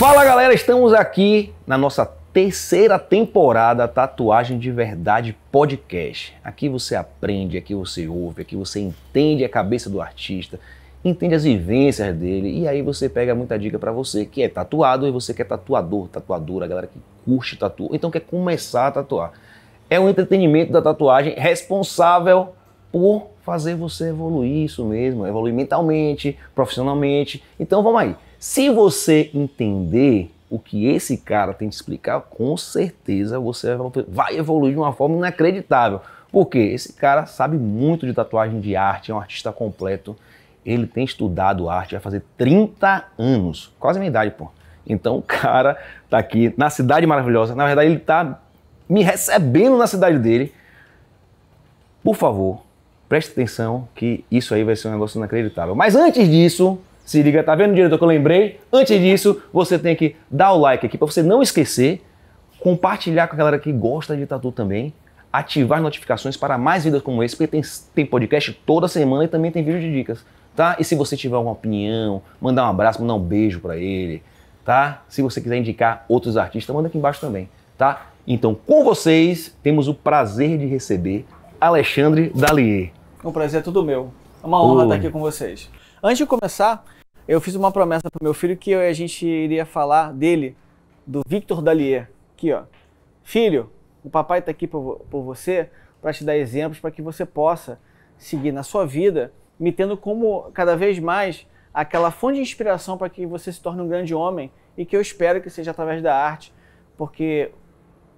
Fala galera, estamos aqui na nossa terceira temporada Tatuagem de Verdade Podcast. Aqui você aprende, aqui você ouve, aqui você entende a cabeça do artista, entende as vivências dele e aí você pega muita dica para você que é tatuado e você que é tatuador, tatuadora, galera que curte tatu, então quer começar a tatuar. É um entretenimento da tatuagem responsável por fazer você evoluir isso mesmo, evoluir mentalmente, profissionalmente. Então vamos aí. Se você entender o que esse cara tem que explicar, com certeza você vai evoluir de uma forma inacreditável. Porque esse cara sabe muito de tatuagem de arte, é um artista completo. Ele tem estudado arte, há fazer 30 anos, quase a minha idade, pô. Então o cara tá aqui na cidade maravilhosa. Na verdade, ele tá me recebendo na cidade dele. Por favor, preste atenção que isso aí vai ser um negócio inacreditável. Mas antes disso, se liga, tá vendo, diretor, que eu lembrei? Antes disso, você tem que dar o like aqui para você não esquecer, compartilhar com a galera que gosta de tatu também, ativar as notificações para mais vídeos como esse, porque tem, tem podcast toda semana e também tem vídeo de dicas, tá? E se você tiver alguma opinião, mandar um abraço, mandar um beijo para ele, tá? Se você quiser indicar outros artistas, manda aqui embaixo também, tá? Então, com vocês, temos o prazer de receber Alexandre Dalier. Um prazer é todo meu. É uma honra Oi. estar aqui com vocês. Antes de começar, eu fiz uma promessa pro meu filho que a gente iria falar dele, do Victor Dalier. Aqui, ó. Filho, o papai está aqui por, por você para te dar exemplos para que você possa seguir na sua vida, me tendo como cada vez mais aquela fonte de inspiração para que você se torne um grande homem e que eu espero que seja através da arte, porque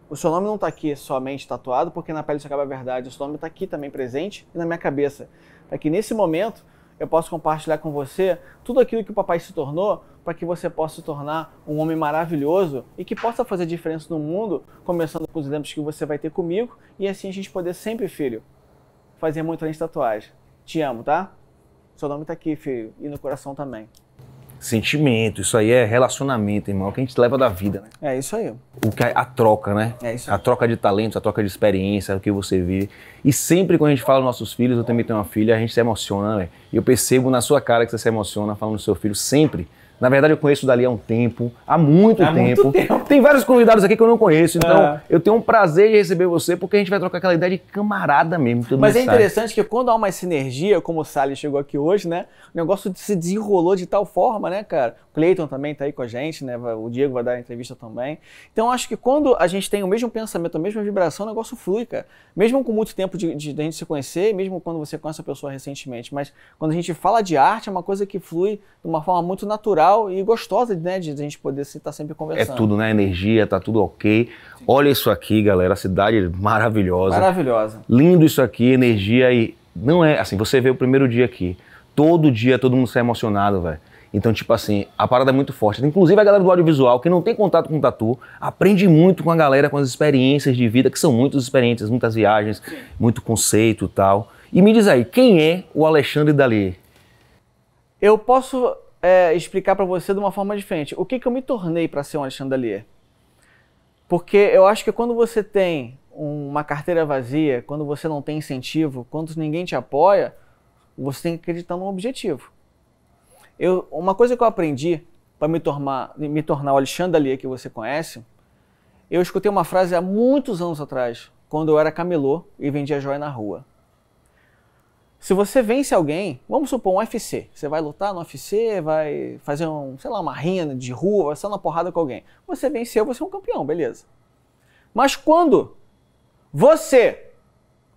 o seu nome não está aqui somente tatuado, porque na pele se acaba a verdade, o seu nome está aqui também presente e na minha cabeça, para que nesse momento eu posso compartilhar com você tudo aquilo que o papai se tornou para que você possa se tornar um homem maravilhoso e que possa fazer diferença no mundo, começando com os exemplos que você vai ter comigo e assim a gente poder sempre, filho, fazer muito além de tatuagem. Te amo, tá? Seu nome tá aqui, filho, e no coração também sentimento, isso aí é relacionamento, irmão, é o que a gente leva da vida, né? É isso aí. O que a, é a troca, né? É isso. Aí. A troca de talentos, a troca de experiência, o que você vive. E sempre quando a gente fala dos nossos filhos, eu também tenho uma filha, a gente se emociona, né? E eu percebo na sua cara que você se emociona falando do seu filho sempre. Na verdade, eu conheço o Dali há um tempo, há muito, há tempo. muito tempo. Tem vários convidados aqui que eu não conheço, então é. eu tenho um prazer de receber você, porque a gente vai trocar aquela ideia de camarada mesmo. Mas é interessante que quando há uma sinergia, como o Salles chegou aqui hoje, né? O negócio se desenrolou de tal forma, né, cara? O Cleiton também tá aí com a gente, né? O Diego vai dar a entrevista também. Então, acho que quando a gente tem o mesmo pensamento, a mesma vibração, o negócio flui, cara. Mesmo com muito tempo de, de, de a gente se conhecer, mesmo quando você conhece a pessoa recentemente, mas quando a gente fala de arte, é uma coisa que flui de uma forma muito natural legal e gostosa, né? De a gente poder estar tá sempre é conversando. É tudo, né? Energia, tá tudo ok. Sim. Olha isso aqui, galera. A cidade maravilhosa. Maravilhosa. Lindo isso aqui, energia e. Não é assim, você vê o primeiro dia aqui. Todo dia todo mundo sai emocionado, velho. Então, tipo assim, a parada é muito forte. Inclusive a galera do audiovisual, que não tem contato com o tatu, aprende muito com a galera, com as experiências de vida, que são muitas experiências, muitas viagens, muito conceito e tal. E me diz aí, quem é o Alexandre Dali? Eu posso é, explicar para você de uma forma diferente. O que, que eu me tornei para ser um Alexandre Dalier? Porque eu acho que quando você tem uma carteira vazia, quando você não tem incentivo, quando ninguém te apoia, você tem que acreditar num objetivo. Eu, uma coisa que eu aprendi para me tornar, me tornar o Alexandre Dalier que você conhece, eu escutei uma frase há muitos anos atrás, quando eu era camelô e vendia joia na rua. Se você vence alguém, vamos supor um UFC, você vai lutar no UFC, vai fazer um, sei lá, uma rinha de rua, vai sair na porrada com alguém. Você venceu, você é um campeão, beleza. Mas quando você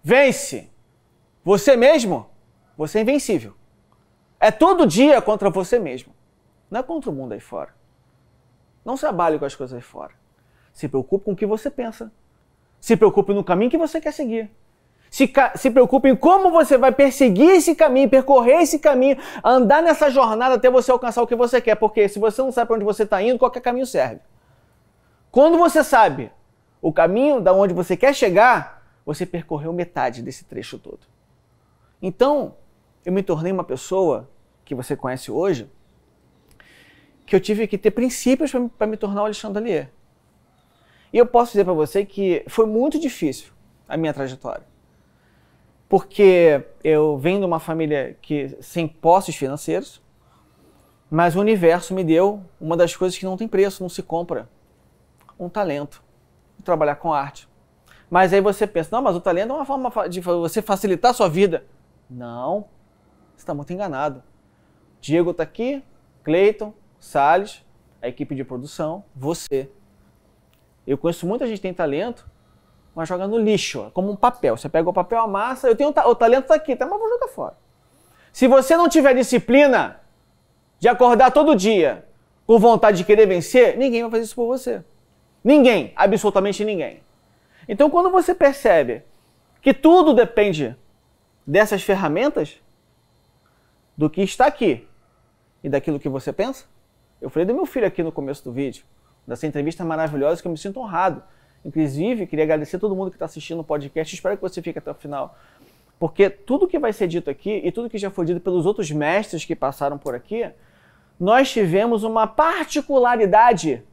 vence você mesmo, você é invencível. É todo dia contra você mesmo. Não é contra o mundo aí fora. Não trabalhe com as coisas aí fora. Se preocupe com o que você pensa. Se preocupe no caminho que você quer seguir se, se preocupe em como você vai perseguir esse caminho, percorrer esse caminho, andar nessa jornada até você alcançar o que você quer. Porque se você não sabe para onde você está indo, qualquer caminho serve. Quando você sabe o caminho da onde você quer chegar, você percorreu metade desse trecho todo. Então, eu me tornei uma pessoa que você conhece hoje, que eu tive que ter princípios para me tornar o Alexandre Allier. E eu posso dizer para você que foi muito difícil a minha trajetória porque eu venho de uma família que sem posses financeiros, mas o universo me deu uma das coisas que não tem preço, não se compra, um talento, trabalhar com arte. Mas aí você pensa, não, mas o talento é uma forma de você facilitar a sua vida. Não, você está muito enganado. Diego está aqui, Cleiton, Sales, a equipe de produção, você. Eu conheço muita gente que tem talento, mas joga no lixo, como um papel. Você pega o papel, amassa, eu tenho o talento tá aqui, tá, mas vou jogar fora. Se você não tiver disciplina de acordar todo dia com vontade de querer vencer, ninguém vai fazer isso por você. Ninguém, absolutamente ninguém. Então quando você percebe que tudo depende dessas ferramentas, do que está aqui e daquilo que você pensa, eu falei do meu filho aqui no começo do vídeo, dessa entrevista maravilhosa que eu me sinto honrado Inclusive, queria agradecer a todo mundo que está assistindo o podcast. Espero que você fique até o final. Porque tudo que vai ser dito aqui e tudo que já foi dito pelos outros mestres que passaram por aqui, nós tivemos uma particularidade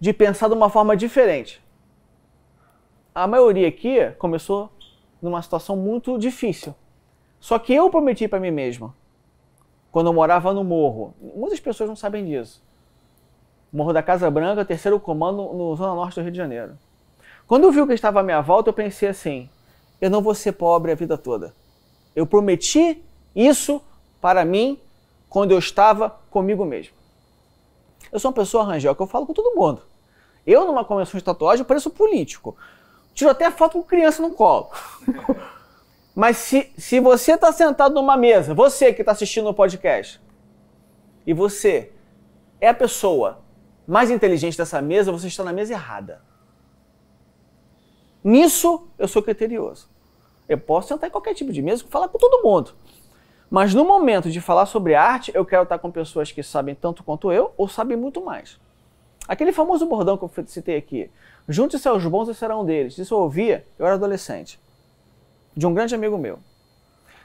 de pensar de uma forma diferente. A maioria aqui começou numa situação muito difícil. Só que eu prometi para mim mesmo, quando eu morava no morro, muitas pessoas não sabem disso. Morro da Casa Branca, terceiro comando, no Zona Norte do Rio de Janeiro. Quando eu vi o que estava à minha volta, eu pensei assim: eu não vou ser pobre a vida toda. Eu prometi isso para mim quando eu estava comigo mesmo. Eu sou uma pessoa arranjel, que eu falo com todo mundo. Eu, numa convenção de tatuagem, pareço político. Tiro até foto com criança no colo. Mas se, se você está sentado numa mesa, você que está assistindo o podcast, e você é a pessoa mais inteligente dessa mesa, você está na mesa errada. Nisso eu sou criterioso. Eu posso sentar em qualquer tipo de mesa, falar com todo mundo. Mas no momento de falar sobre arte, eu quero estar com pessoas que sabem tanto quanto eu ou sabem muito mais. Aquele famoso bordão que eu citei aqui. Junte-se aos bons e será um deles. Isso eu ouvia, eu era adolescente. De um grande amigo meu.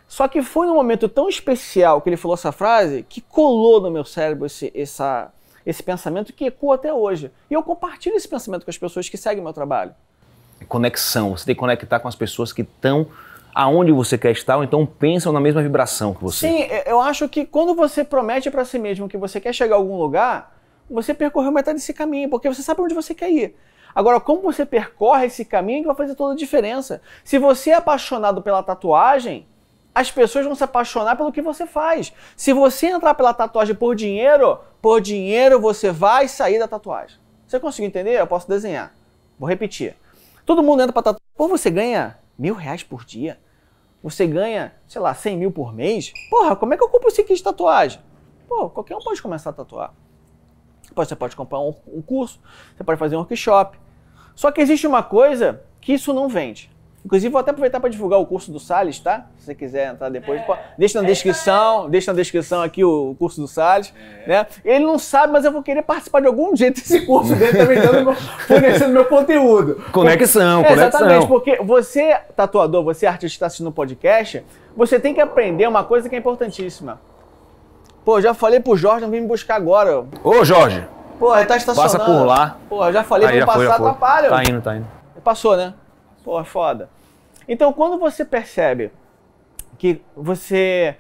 Só que foi num momento tão especial que ele falou essa frase que colou no meu cérebro esse, essa, esse pensamento que ecoa até hoje. E eu compartilho esse pensamento com as pessoas que seguem o meu trabalho. Conexão, você tem que conectar com as pessoas que estão aonde você quer estar, ou então pensam na mesma vibração que você. Sim, é, eu acho que quando você promete para si mesmo que você quer chegar a algum lugar, você percorreu metade desse caminho, porque você sabe onde você quer ir. Agora, como você percorre esse caminho que vai fazer toda a diferença. Se você é apaixonado pela tatuagem, as pessoas vão se apaixonar pelo que você faz. Se você entrar pela tatuagem por dinheiro, por dinheiro você vai sair da tatuagem. Você conseguiu entender? Eu posso desenhar. Vou repetir. Todo mundo entra para tatuagem. Pô, você ganha mil reais por dia? Você ganha, sei lá, cem mil por mês? Porra, como é que eu compro esse kit de tatuagem? Pô, qualquer um pode começar a tatuar. Você pode comprar um curso, você pode fazer um workshop. Só que existe uma coisa que isso não vende. Inclusive, vou até aproveitar para divulgar o curso do Sales, tá? Se você quiser entrar depois, é. pô, deixa na é descrição, é. deixa na descrição aqui o curso do Sales, é. né? Ele não sabe, mas eu vou querer participar de algum jeito desse curso dele, também tá dando meu, então, fornecendo meu conteúdo. Conexão, porque, conexão. Exatamente, porque você, tatuador, você é artista que está assistindo o podcast, você tem que aprender uma coisa que é importantíssima. Pô, já falei pro Jorge, não vem me buscar agora. Ô, Jorge. Pô, ele tá estacionando. Passa por lá. Pô, já falei, Aí, vou passar, foi, atrapalha. Tá indo, tá indo. Passou, né? Pô, é foda. Então, quando você percebe que você.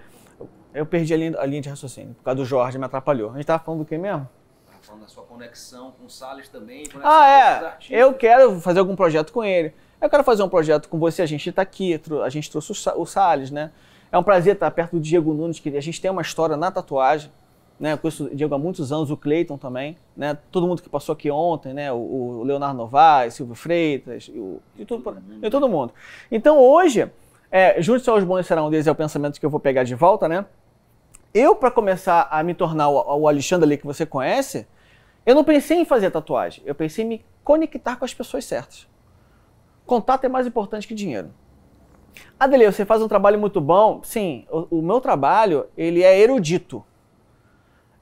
Eu perdi a linha, a linha de raciocínio, por causa do Jorge, me atrapalhou. A gente estava falando do que mesmo? Estava falando da sua conexão com o Salles também. Ah, é. Eu quero fazer algum projeto com ele. Eu quero fazer um projeto com você. A gente está aqui, a gente trouxe o Salles, né? É um prazer estar perto do Diego Nunes, que a gente tem uma história na tatuagem né? Eu conheço o Diego há muitos anos, o Cleiton também, né? Todo mundo que passou aqui ontem, né? O, o Leonardo Novaes, Silvio Freitas, o, e, todo, e todo mundo. Então hoje, é, juntos aos bons serão um deles, é o pensamento que eu vou pegar de volta, né? Eu, para começar a me tornar o, o Alexandre ali que você conhece, eu não pensei em fazer tatuagem, eu pensei em me conectar com as pessoas certas. Contato é mais importante que dinheiro. Adele, você faz um trabalho muito bom. Sim, o, o meu trabalho, ele é erudito.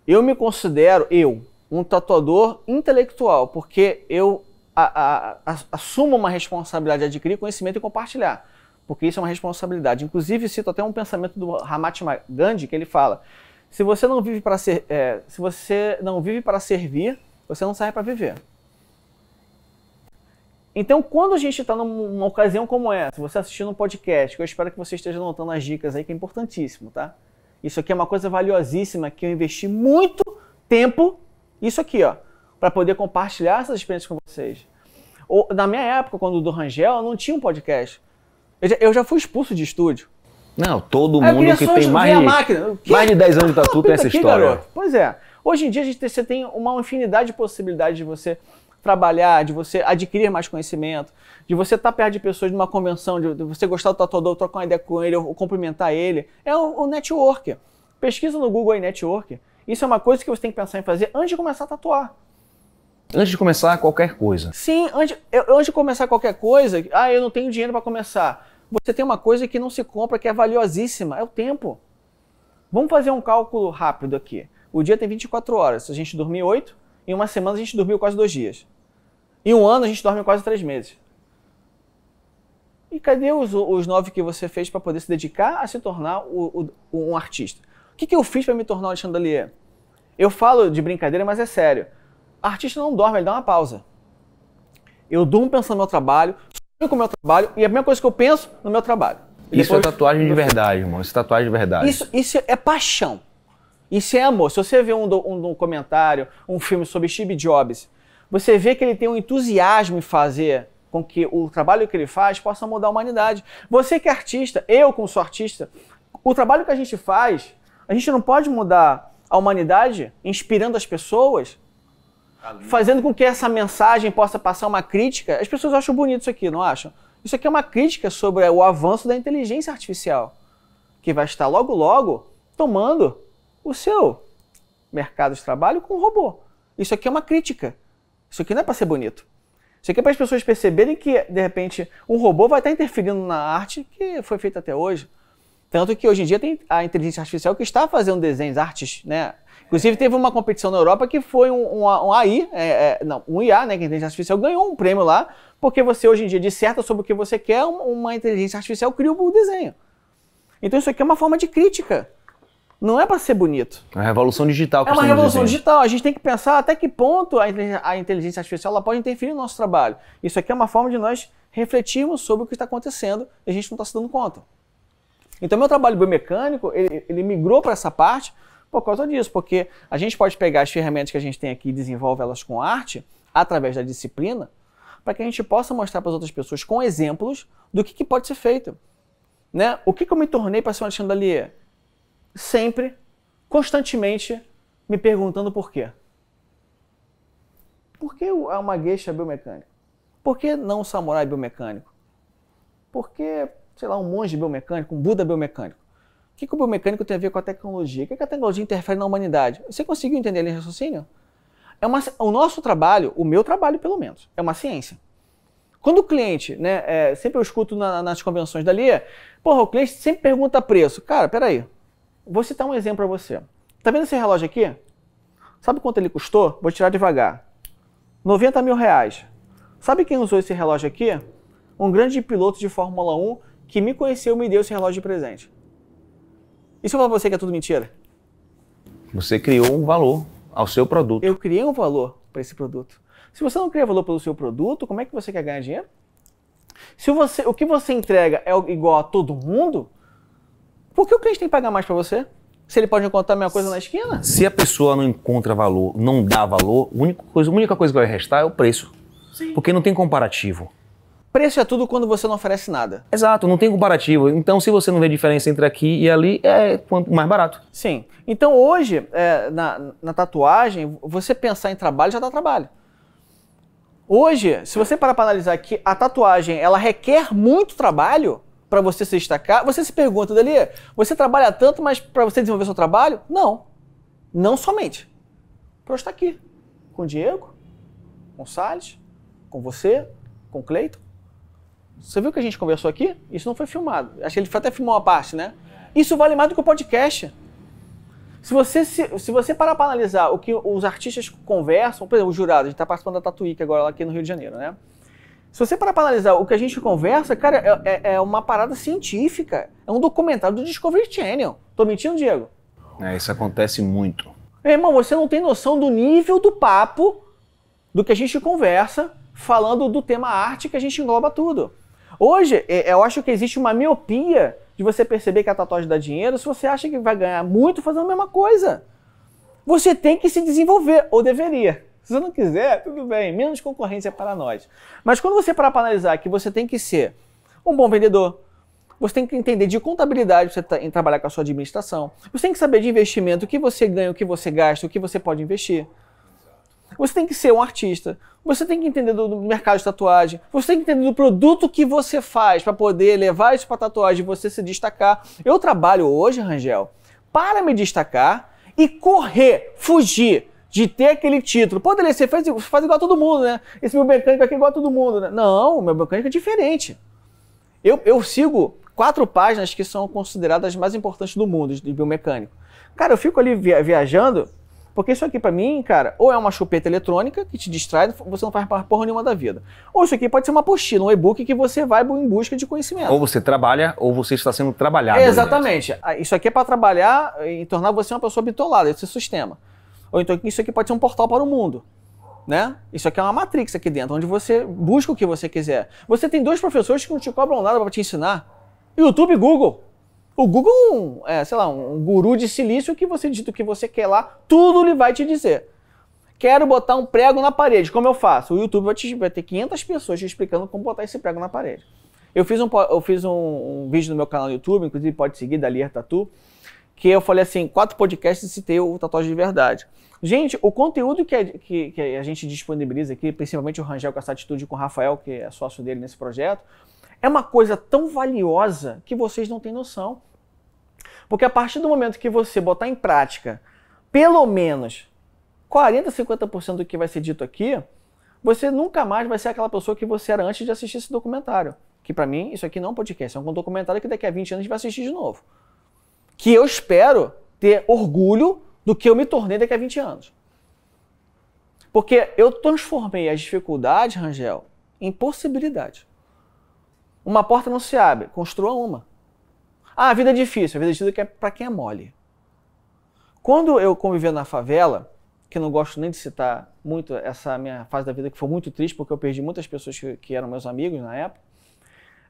Eu me considero, eu, um tatuador intelectual, porque eu a, a, a, assumo uma responsabilidade de adquirir conhecimento e compartilhar, porque isso é uma responsabilidade. Inclusive, cito até um pensamento do Mahatma Gandhi, que ele fala, se você não vive para ser, é, se você não vive para servir, você não serve para viver. Então, quando a gente está numa ocasião como essa, você assistindo um podcast, que eu espero que você esteja notando as dicas aí, que é importantíssimo, tá? Isso aqui é uma coisa valiosíssima que eu investi muito tempo, isso aqui, ó, para poder compartilhar essas experiências com vocês. Ou, na minha época, quando do Rangel, eu não tinha um podcast. Eu já, eu já fui expulso de estúdio. Não, todo mundo que tem mais de, máquina. Que? mais de 10 anos de tá tatu tem essa aqui, história. Garoto. Pois é. Hoje em dia a gente, você tem uma infinidade de possibilidades de você trabalhar, de você adquirir mais conhecimento, de você estar tá perto de pessoas numa convenção, de você gostar do tatuador, trocar uma ideia com ele, ou cumprimentar ele. É o, o network. Pesquisa no Google aí network. Isso é uma coisa que você tem que pensar em fazer antes de começar a tatuar. Antes de começar qualquer coisa. Sim, antes, antes de começar qualquer coisa, ah, eu não tenho dinheiro para começar. Você tem uma coisa que não se compra, que é valiosíssima, é o tempo. Vamos fazer um cálculo rápido aqui. O dia tem 24 horas. Se a gente dormir 8, em uma semana a gente dormiu quase dois dias. Em um ano a gente dorme quase três meses. E cadê os, os nove que você fez para poder se dedicar a se tornar o, o, um artista? O que, que eu fiz para me tornar um chandelier? Eu falo de brincadeira, mas é sério. O artista não dorme, ele dá uma pausa. Eu durmo pensando no meu trabalho, sonho com o meu trabalho e é a primeira coisa que eu penso no meu trabalho. E isso é depois... é tatuagem de verdade, irmão. Isso é tatuagem de verdade. Isso, isso é paixão. Isso é amor. Se você vê um, um, um comentário, um filme sobre Steve Jobs, você vê que ele tem um entusiasmo em fazer com que o trabalho que ele faz possa mudar a humanidade. Você que é artista, eu como sou artista, o trabalho que a gente faz, a gente não pode mudar a humanidade inspirando as pessoas, fazendo com que essa mensagem possa passar uma crítica. As pessoas acham bonito isso aqui, não acham? Isso aqui é uma crítica sobre o avanço da inteligência artificial, que vai estar logo logo tomando o seu mercado de trabalho com um robô. Isso aqui é uma crítica. Isso aqui não é para ser bonito. Isso aqui é para as pessoas perceberem que, de repente, um robô vai estar interferindo na arte que foi feita até hoje. Tanto que hoje em dia tem a inteligência artificial que está fazendo desenhos, artes, né? Inclusive teve uma competição na Europa que foi um, um, um AI, é, é, não, um IA, né, que é a inteligência artificial ganhou um prêmio lá, porque você hoje em dia disserta sobre o que você quer, uma inteligência artificial cria o desenho. Então isso aqui é uma forma de crítica não é para ser bonito. É uma revolução digital. Que é uma revolução dizendo. digital. A gente tem que pensar até que ponto a inteligência, artificial ela pode interferir no nosso trabalho. Isso aqui é uma forma de nós refletirmos sobre o que está acontecendo e a gente não está se dando conta. Então, meu trabalho biomecânico, ele, ele migrou para essa parte por causa disso, porque a gente pode pegar as ferramentas que a gente tem aqui e desenvolve elas com arte, através da disciplina, para que a gente possa mostrar para as outras pessoas com exemplos do que, que pode ser feito. Né? O que, que eu me tornei para ser um Alexandre sempre, constantemente, me perguntando por quê. Por que uma gueixa é biomecânica? Por que não um samurai é biomecânico? Por que, sei lá, um monge é biomecânico, um Buda biomecânico? O que, que o biomecânico tem a ver com a tecnologia? O que, que a tecnologia interfere na humanidade? Você conseguiu entender ali o raciocínio? É uma, o nosso trabalho, o meu trabalho pelo menos, é uma ciência. Quando o cliente, né, é, sempre eu escuto na, nas convenções dali, porra, o cliente sempre pergunta preço. Cara, peraí, Vou citar um exemplo para você. Tá vendo esse relógio aqui? Sabe quanto ele custou? Vou tirar devagar. 90 mil reais. Sabe quem usou esse relógio aqui? Um grande piloto de Fórmula 1 que me conheceu e me deu esse relógio de presente. E se eu falar pra você que é tudo mentira? Você criou um valor ao seu produto. Eu criei um valor para esse produto. Se você não cria valor pelo seu produto, como é que você quer ganhar dinheiro? Se você, o que você entrega é igual a todo mundo, por que o cliente tem que pagar mais para você? Se ele pode encontrar a mesma coisa na esquina? Se a pessoa não encontra valor, não dá valor, a única coisa, a única coisa que vai restar é o preço. Sim. Porque não tem comparativo. Preço é tudo quando você não oferece nada. Exato, não tem comparativo. Então, se você não vê diferença entre aqui e ali, é mais barato. Sim. Então, hoje, é, na, na, tatuagem, você pensar em trabalho já dá trabalho. Hoje, se você parar para analisar que a tatuagem ela requer muito trabalho, para você se destacar. Você se pergunta, Dali, você trabalha tanto, mas para você desenvolver seu trabalho? Não. Não somente. Para eu estar aqui. Com o Diego, com o Salles, com você, com o Cleiton. Você viu que a gente conversou aqui? Isso não foi filmado. Acho que ele até filmou uma parte, né? Isso vale mais do que o podcast. Se você, se, se você parar para analisar o que os artistas conversam, por exemplo, o jurado, a gente está participando da Tatuíque é agora lá aqui no Rio de Janeiro, né? Se você parar para analisar o que a gente conversa, cara, é, é, é, uma parada científica. É um documentário do Discovery Channel. Tô mentindo, Diego? É, isso acontece muito. Meu irmão, você não tem noção do nível do papo do que a gente conversa falando do tema arte que a gente engloba tudo. Hoje, é, eu acho que existe uma miopia de você perceber que a tatuagem dá dinheiro se você acha que vai ganhar muito fazendo a mesma coisa. Você tem que se desenvolver, ou deveria. Se você não quiser, tudo bem, menos concorrência para nós. Mas quando você parar para analisar que você tem que ser um bom vendedor, você tem que entender de contabilidade você tá, em trabalhar com a sua administração, você tem que saber de investimento, o que você ganha, o que você gasta, o que você pode investir. Você tem que ser um artista, você tem que entender do, mercado de tatuagem, você tem que entender do produto que você faz para poder levar isso para tatuagem, e você se destacar. Eu trabalho hoje, Rangel, para me destacar e correr, fugir de ter aquele título. Poderia ser, faz, faz igual a todo mundo, né? Esse meu mecânico aqui é igual a todo mundo, né? Não, meu mecânico é diferente. Eu, eu sigo quatro páginas que são consideradas as mais importantes do mundo de biomecânico. Cara, eu fico ali via, viajando, porque isso aqui para mim, cara, ou é uma chupeta eletrônica que te distrai, você não faz porra nenhuma da vida. Ou isso aqui pode ser uma apostila, um e-book que você vai em busca de conhecimento. Ou você trabalha, ou você está sendo trabalhado. É, exatamente. Ah, isso aqui é para trabalhar e tornar você uma pessoa bitolada, esse é sistema. Ou então isso aqui pode ser um portal para o mundo. Né? Isso aqui é uma matrix aqui dentro, onde você busca o que você quiser. Você tem dois professores que não te cobram nada para te ensinar. YouTube e Google. O Google é, é sei lá, um guru de silício que você digita o que você quer lá, tudo ele vai te dizer. Quero botar um prego na parede, como eu faço? O YouTube vai, te, vai ter 500 pessoas te explicando como botar esse prego na parede. Eu fiz um, eu fiz um, um vídeo no meu canal no YouTube, inclusive pode seguir, Dalier Tatu, que eu falei assim, quatro podcasts e citei o Tatuagem de Verdade. Gente, o conteúdo que, é, que, que a gente disponibiliza aqui, principalmente o Rangel com essa atitude com o Rafael, que é sócio dele nesse projeto, é uma coisa tão valiosa que vocês não têm noção. Porque a partir do momento que você botar em prática pelo menos 40, 50% do que vai ser dito aqui, você nunca mais vai ser aquela pessoa que você era antes de assistir esse documentário. Que para mim, isso aqui não é um podcast, é um documentário que daqui a 20 anos a gente vai assistir de novo que eu espero ter orgulho do que eu me tornei daqui a 20 anos. Porque eu transformei as dificuldades, Rangel, em possibilidades. Uma porta não se abre, construa uma. Ah, a vida é difícil, a vida é difícil é para quem é mole. Quando eu convivia na favela, que não gosto nem de citar muito essa minha fase da vida, que foi muito triste, porque eu perdi muitas pessoas que, que eram meus amigos na época,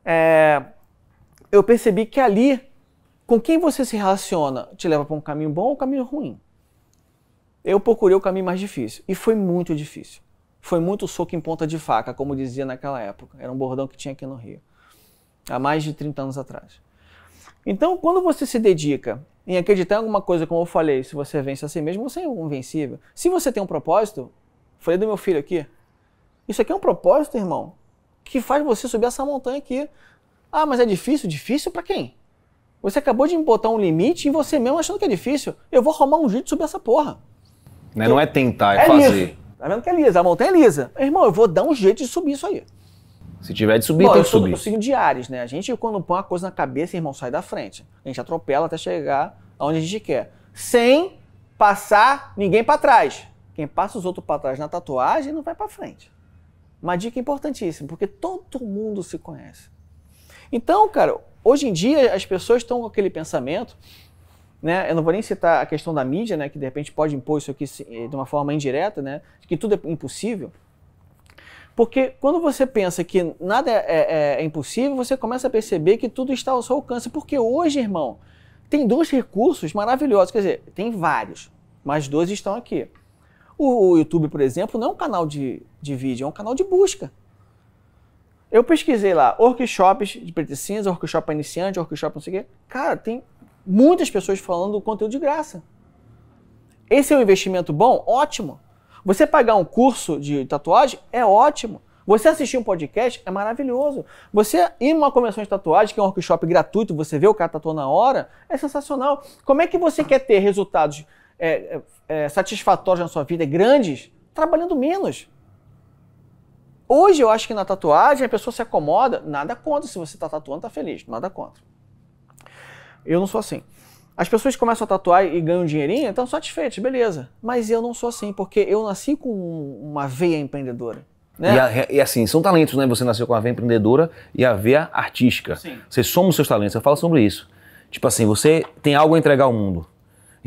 é, eu percebi que ali com quem você se relaciona te leva para um caminho bom ou um caminho ruim. Eu procurei o caminho mais difícil e foi muito difícil. Foi muito soco em ponta de faca, como dizia naquela época. Era um bordão que tinha aqui no Rio, há mais de 30 anos atrás. Então, quando você se dedica em acreditar em alguma coisa, como eu falei, se você vence a si mesmo, você é um invencível. Se você tem um propósito, falei do meu filho aqui, isso aqui é um propósito, irmão, que faz você subir essa montanha aqui. Ah, mas é difícil? Difícil para quem? Você acabou de botar um limite em você mesmo achando que é difícil. Eu vou arrumar um jeito de subir essa porra. Né? Não é, não é tentar, é, é fazer. Liso. Tá vendo que é lisa, a montanha é lisa. Irmão, eu vou dar um jeito de subir isso aí. Se tiver de subir, Bom, tem que subir. Eu sigo diários, né? A gente, quando põe uma coisa na cabeça, irmão, sai da frente. A gente atropela até chegar aonde a gente quer. Sem passar ninguém para trás. Quem passa os outros para trás na tatuagem não vai para frente. Uma dica importantíssima, porque todo mundo se conhece. Então, cara, Hoje em dia, as pessoas estão com aquele pensamento, né? Eu não vou nem citar a questão da mídia, né? Que de repente pode impor isso aqui eh, de uma forma indireta, né? Que tudo é impossível. Porque quando você pensa que nada é, é, é, é impossível, você começa a perceber que tudo está ao seu alcance. Porque hoje, irmão, tem dois recursos maravilhosos. Quer dizer, tem vários, mas dois estão aqui. O, o YouTube, por exemplo, não é um canal de, de vídeo, é um canal de busca. Eu pesquisei lá, workshops de preto e cinza, workshop para iniciante, workshop não sei o quê. Cara, tem muitas pessoas falando do conteúdo de graça. Esse é um investimento bom? Ótimo. Você pagar um curso de tatuagem é ótimo. Você assistir um podcast é maravilhoso. Você ir numa convenção de tatuagem, que é um workshop gratuito, você vê o cara tatuando na hora, é sensacional. Como é que você quer ter resultados é, é, é satisfatórios na sua vida, grandes, trabalhando menos? Hoje eu acho que na tatuagem a pessoa se acomoda, nada contra. Se você está tatuando, está feliz, nada contra. Eu não sou assim. As pessoas começam a tatuar e ganham dinheirinho, estão satisfeitas, beleza. Mas eu não sou assim, porque eu nasci com uma veia empreendedora. Né? E, a, e, assim, são talentos, né? Você nasceu com a veia empreendedora e a veia artística. Sim. Você soma os seus talentos, eu falo sobre isso. Tipo assim, você tem algo a entregar ao mundo.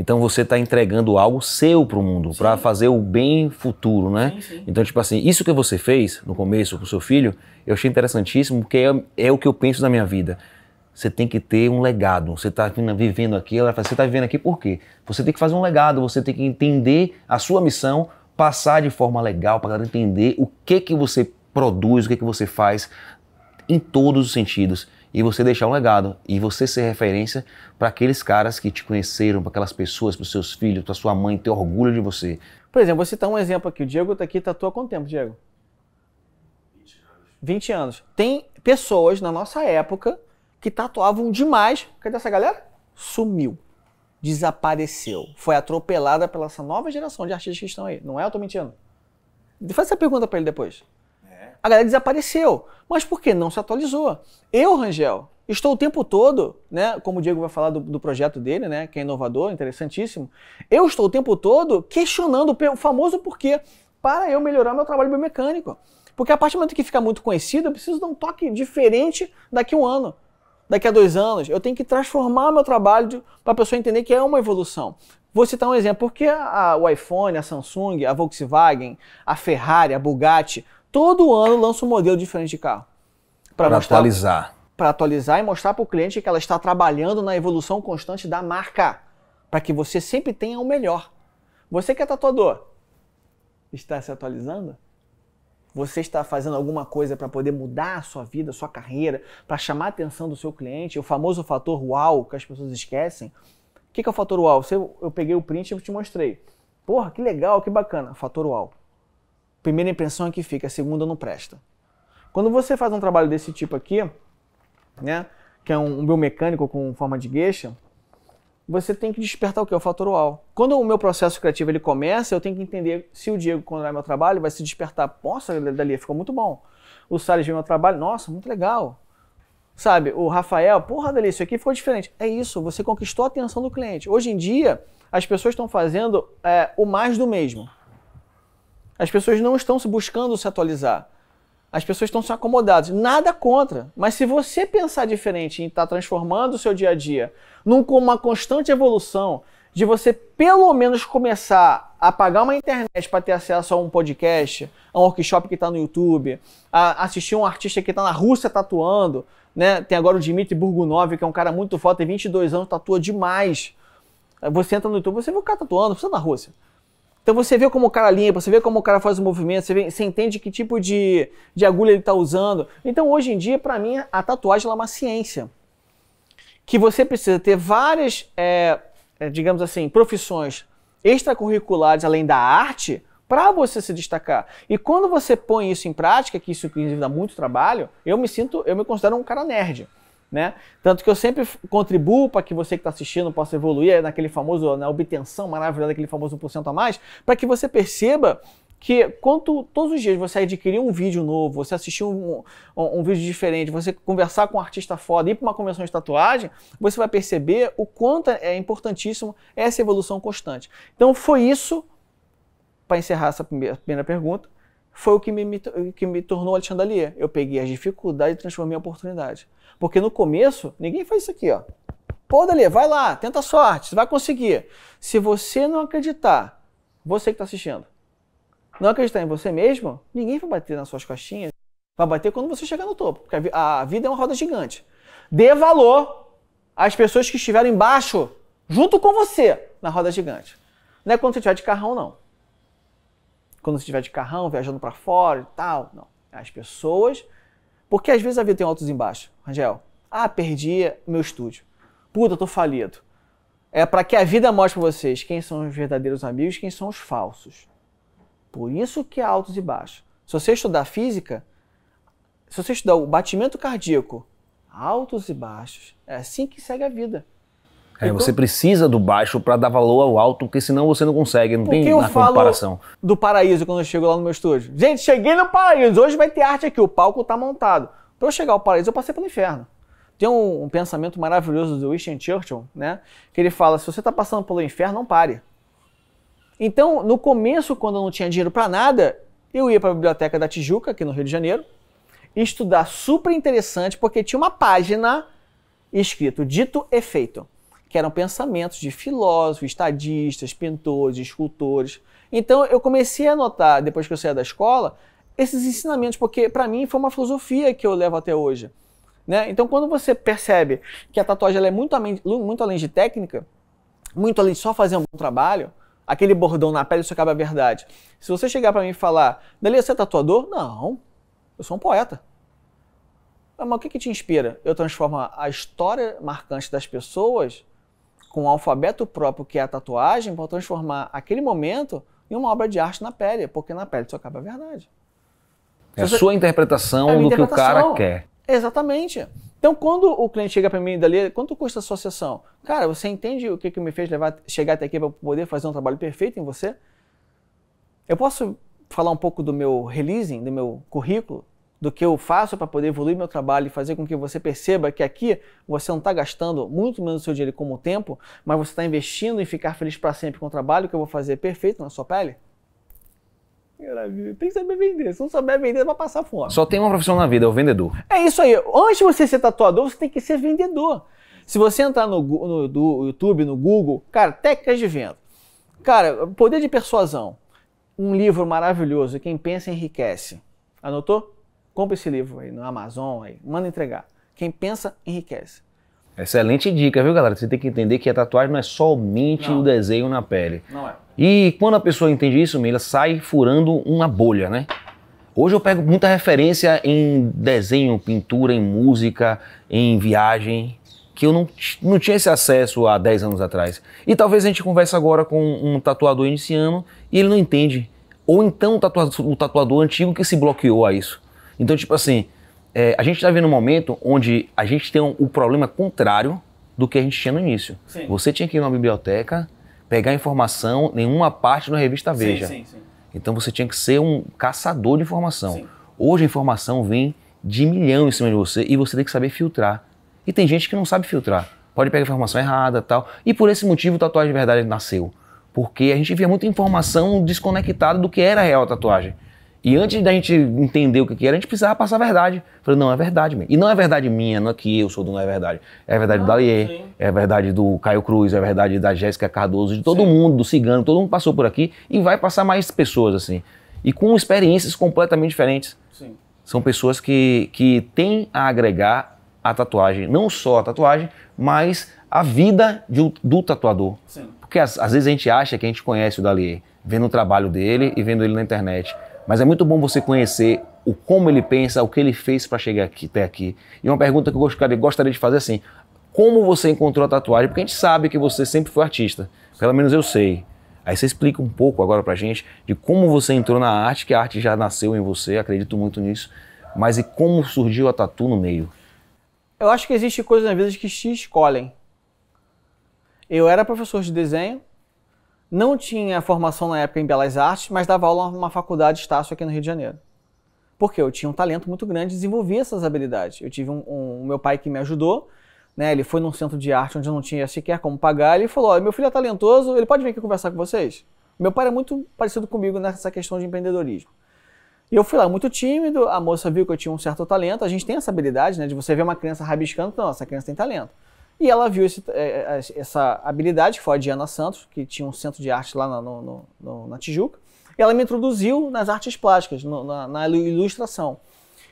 Então você está entregando algo seu para o mundo, para fazer o bem futuro, né? Sim, sim. Então, tipo assim, isso que você fez no começo com o seu filho, eu achei interessantíssimo, porque é, é o que eu penso na minha vida. Você tem que ter um legado. Você está vivendo aqui, ela fala, você está vivendo aqui por quê? Você tem que fazer um legado, você tem que entender a sua missão, passar de forma legal para entender o que que você produz, o que que você faz em todos os sentidos e você deixar um legado e você ser referência para aqueles caras que te conheceram, para aquelas pessoas, para os seus filhos, para sua mãe, ter orgulho de você. Por exemplo, vou citar um exemplo aqui. O Diego está aqui, tatua tá, há quanto tempo, Diego? 20 anos. 20 anos. Tem pessoas na nossa época que tatuavam demais. Cadê essa galera? Sumiu. Desapareceu. Foi atropelada pela essa nova geração de artistas que estão aí. Não é? Eu tô mentindo. Faz essa pergunta para ele depois a galera desapareceu. Mas por que não se atualizou? Eu, Rangel, estou o tempo todo, né? Como o Diego vai falar do, do projeto dele, né? Que é inovador, interessantíssimo. Eu estou o tempo todo questionando o famoso porquê para eu melhorar meu trabalho biomecânico. Porque a partir do momento que ficar muito conhecido, eu preciso dar um toque diferente daqui a um ano, daqui a dois anos. Eu tenho que transformar meu trabalho para a pessoa entender que é uma evolução. Vou citar um exemplo. Por que o iPhone, a Samsung, a Volkswagen, a Ferrari, a Bugatti todo ano lança um modelo diferente de carro. Para atualizar. Para atualizar e mostrar para o cliente que ela está trabalhando na evolução constante da marca. Para que você sempre tenha o melhor. Você que é tatuador, está se atualizando? Você está fazendo alguma coisa para poder mudar a sua vida, a sua carreira, para chamar a atenção do seu cliente? O famoso fator uau que as pessoas esquecem. O que, é o fator uau? eu peguei o print e te mostrei. Porra, que legal, que bacana. Fator uau primeira impressão é que fica, a segunda não presta. Quando você faz um trabalho desse tipo aqui, né, que é um, um biomecânico com forma de gueixa, você tem que despertar o que? O fator uau. Quando o meu processo criativo ele começa, eu tenho que entender se o Diego, quando olhar meu trabalho, vai se despertar. Nossa, é dali ficou muito bom. O Salles vê meu trabalho, nossa, muito legal. Sabe, o Rafael, porra, dali, isso aqui ficou diferente. É isso, você conquistou a atenção do cliente. Hoje em dia, as pessoas estão fazendo é, o mais do mesmo. As pessoas não estão se buscando se atualizar. As pessoas estão se acomodando. Nada contra. Mas se você pensar diferente em estar tá transformando o seu dia a dia numa constante evolução, de você pelo menos começar a pagar uma internet para ter acesso a um podcast, a um workshop que está no YouTube, a assistir um artista que está na Rússia tatuando, né? Tem agora o Dmitry Burgunov, que é um cara muito foda, tem 22 anos, tatua demais. Você entra no YouTube, você vê o cara tatuando, você tá na Rússia. Então você vê como o cara limpa, você vê como o cara faz o movimento, você, vê, você entende que tipo de, de agulha ele está usando. Então hoje em dia, para mim, a tatuagem é uma ciência. Que você precisa ter várias, é, é digamos assim, profissões extracurriculares além da arte para você se destacar. E quando você põe isso em prática, que isso inclusive dá muito trabalho, eu me sinto, eu me considero um cara nerd né? Tanto que eu sempre contribuo para que você que está assistindo possa evoluir é naquele famoso, na né, obtenção maravilhosa daquele famoso 1% a mais, para que você perceba que quanto todos os dias você adquirir um vídeo novo, você assistir um, um, um, vídeo diferente, você conversar com um artista foda, ir para uma convenção de tatuagem, você vai perceber o quanto é, é importantíssimo essa evolução constante. Então foi isso, para encerrar essa primeira pergunta, foi o que me, que me tornou Alexandre Dali. Eu peguei as dificuldades e transformei em oportunidade. Porque no começo, ninguém faz isso aqui, ó. Pô, Dali, vai lá, tenta a sorte, você vai conseguir. Se você não acreditar, você que está assistindo, não acreditar em você mesmo, ninguém vai bater nas suas costinhas. Vai bater quando você chegar no topo, porque a vida é uma roda gigante. Dê valor às pessoas que estiveram embaixo, junto com você, na roda gigante. Não é quando você estiver de carrão, não quando você estiver de carrão, viajando para fora e tal. Não. As pessoas. Porque às vezes a vida tem altos e baixos, Rangel. Ah, perdi meu estúdio. Puta, tô falido. É para que a vida mostre para vocês quem são os verdadeiros amigos e quem são os falsos. Por isso que há é altos e baixos. Se você estudar física, se você estudar o batimento cardíaco, altos e baixos, é assim que segue a vida. É, então você precisa do baixo para dar valor ao alto, porque senão você não consegue, não tem na comparação. do paraíso quando eu chego lá no meu estúdio. Gente, cheguei no paraíso, hoje vai ter arte aqui, o palco está montado. Para eu chegar ao paraíso, eu passei pelo inferno. Tem um, um pensamento maravilhoso do Winston Churchill, né? Que ele fala: se você está passando pelo inferno, não pare. Então, no começo, quando eu não tinha dinheiro para nada, eu ia para a biblioteca da Tijuca, aqui no Rio de Janeiro, estudar super interessante, porque tinha uma página escrito dito e feito que eram pensamentos de filósofos, estadistas, pintores, escultores. Então eu comecei a notar, depois que eu saí da escola, esses ensinamentos, porque para mim foi uma filosofia que eu levo até hoje. Né? Então quando você percebe que a tatuagem é muito além, muito além de técnica, muito além de só fazer um bom trabalho, aquele bordão na pele, isso acaba a verdade. Se você chegar para mim e falar, Dali, você é tatuador? Não, eu sou um poeta. Mas o que, que te inspira? Eu transformo a história marcante das pessoas com o alfabeto próprio, que é a tatuagem, para transformar aquele momento em uma obra de arte na pele, porque na pele só cabe a verdade. É a você... sua interpretação é do interpretação. que o cara quer. Exatamente. Então, quando o cliente chega para mim dali, quanto custa a sua sessão? Cara, você entende o que, que me fez levar, chegar até aqui para poder fazer um trabalho perfeito em você? Eu posso falar um pouco do meu releasing, do meu currículo? do que eu faço para poder evoluir meu trabalho e fazer com que você perceba que aqui você não está gastando muito menos o seu dinheiro como tempo, mas você está investindo em ficar feliz para sempre com o trabalho que eu vou fazer perfeito na sua pele? Maravilha. Tem que saber vender. Se não souber vender, vai passar fome. Só tem uma profissão na vida, é o vendedor. É isso aí. Antes de você ser tatuador, você tem que ser vendedor. Se você entrar no, no do YouTube, no Google, cara, técnicas de venda. Cara, poder de persuasão. Um livro maravilhoso. Quem pensa enriquece. Anotou? compra esse livro aí no Amazon, aí, manda entregar. Quem pensa, enriquece. Excelente dica, viu, galera? Você tem que entender que a tatuagem não é somente o desenho na pele. Não é. E quando a pessoa entende isso, ela sai furando uma bolha, né? Hoje eu pego muita referência em desenho, pintura, em música, em viagem, que eu não, não tinha esse acesso há 10 anos atrás. E talvez a gente converse agora com um tatuador iniciando e ele não entende. Ou então o tatuador, o tatuador antigo que se bloqueou a isso. Então, tipo assim, é, a gente está vendo um momento onde a gente tem o um, um problema contrário do que a gente tinha no início. Sim. Você tinha que ir numa biblioteca, pegar informação, nenhuma parte da revista Veja. Sim, sim, então você tinha que ser um caçador de informação. Hoje a informação vem de milhão em cima de você e você tem que saber filtrar. E tem gente que não sabe filtrar. Pode pegar informação errada tal. E por esse motivo o tatuagem de verdade nasceu. Porque a gente via muita informação desconectada do que era a real a tatuagem. E antes da gente entender o que era, a gente precisava passar a verdade. Falei, não, é verdade mesmo. E não é verdade minha, não é que eu sou do não é verdade. É a verdade ah, do Dalier, é a verdade do Caio Cruz, é a verdade da Jéssica Cardoso, de todo sim. mundo, do Cigano, todo mundo passou por aqui e vai passar mais pessoas assim. E com experiências completamente diferentes. Sim. São pessoas que, que têm a agregar a tatuagem, não só a tatuagem, mas a vida de, do tatuador. Sim. Porque às, às vezes a gente acha que a gente conhece o Dalier, vendo o trabalho dele é. e vendo ele na internet. Mas é muito bom você conhecer o como ele pensa, o que ele fez para chegar aqui, até aqui. E uma pergunta que eu gostaria, gostaria de fazer é assim: como você encontrou a tatuagem? Porque a gente sabe que você sempre foi artista, pelo menos eu sei. Aí você explica um pouco agora pra gente de como você entrou na arte, que a arte já nasceu em você, acredito muito nisso, mas e como surgiu a tatu no meio? Eu acho que existe coisas na vida que te escolhem. Eu era professor de desenho, não tinha formação na época em Belas Artes, mas dava aula numa faculdade de Estácio aqui no Rio de Janeiro. Porque eu tinha um talento muito grande, desenvolvia essas habilidades. Eu tive um, um meu pai que me ajudou, né? Ele foi num centro de arte onde eu não tinha sequer como pagar, ele falou: "Olha, meu filho é talentoso, ele pode vir aqui conversar com vocês". Meu pai é muito parecido comigo nessa questão de empreendedorismo. E eu fui lá muito tímido, a moça viu que eu tinha um certo talento, a gente tem essa habilidade, né, de você ver uma criança rabiscando, nossa, então, essa criança tem talento. E ela viu esse, é, é, essa habilidade, que foi a Diana Santos, que tinha um centro de arte lá na, no, no, na Tijuca, e ela me introduziu nas artes plásticas, no, na, na, ilustração,